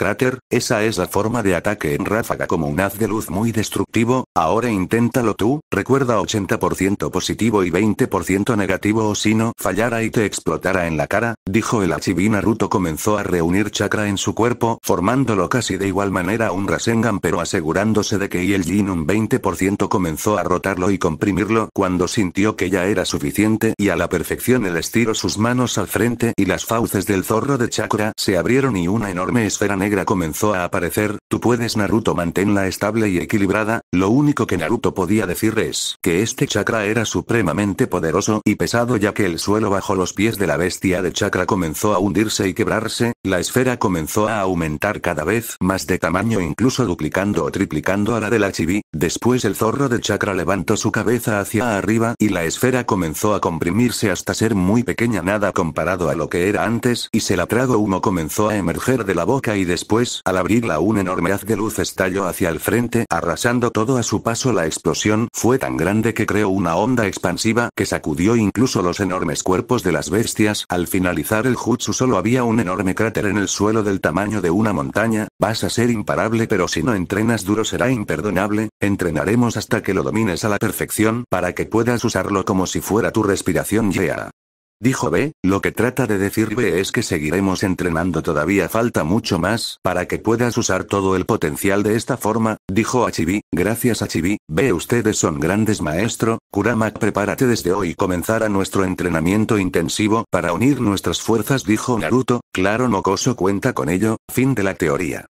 esa es la forma de ataque en ráfaga como un haz de luz muy destructivo, ahora inténtalo tú, recuerda 80% positivo y 20% negativo o si no fallara y te explotará en la cara, dijo el Achibi Naruto comenzó a reunir chakra en su cuerpo, formándolo casi de igual manera un Rasengan pero asegurándose de que y el Jin un 20% comenzó a rotarlo y comprimirlo cuando sintió que ya era suficiente y a la perfección el estiró sus manos al frente y las fauces del zorro de chakra se abrieron y una enorme esfera negra comenzó a aparecer, tú puedes Naruto manténla estable y equilibrada, lo único que Naruto podía decir es que este chakra era supremamente poderoso y pesado ya que el suelo bajo los pies de la bestia de chakra comenzó a hundirse y quebrarse, la esfera comenzó a aumentar cada vez más de tamaño incluso duplicando o triplicando a la de la chibi, después el zorro de chakra levantó su cabeza hacia arriba y la esfera comenzó a comprimirse hasta ser muy pequeña nada comparado a lo que era antes y se la trago humo comenzó a emerger de la boca y de Después, al abrirla un enorme haz de luz estalló hacia el frente, arrasando todo a su paso. La explosión fue tan grande que creó una onda expansiva que sacudió incluso los enormes cuerpos de las bestias. Al finalizar el jutsu solo había un enorme cráter en el suelo del tamaño de una montaña. Vas a ser imparable pero si no entrenas duro será imperdonable. Entrenaremos hasta que lo domines a la perfección para que puedas usarlo como si fuera tu respiración ya. Dijo B, lo que trata de decir B es que seguiremos entrenando todavía falta mucho más para que puedas usar todo el potencial de esta forma, dijo Achibi, gracias Achibi, B ustedes son grandes maestro, Kurama prepárate desde hoy comenzará nuestro entrenamiento intensivo para unir nuestras fuerzas dijo Naruto, claro Mokoso cuenta con ello, fin de la teoría.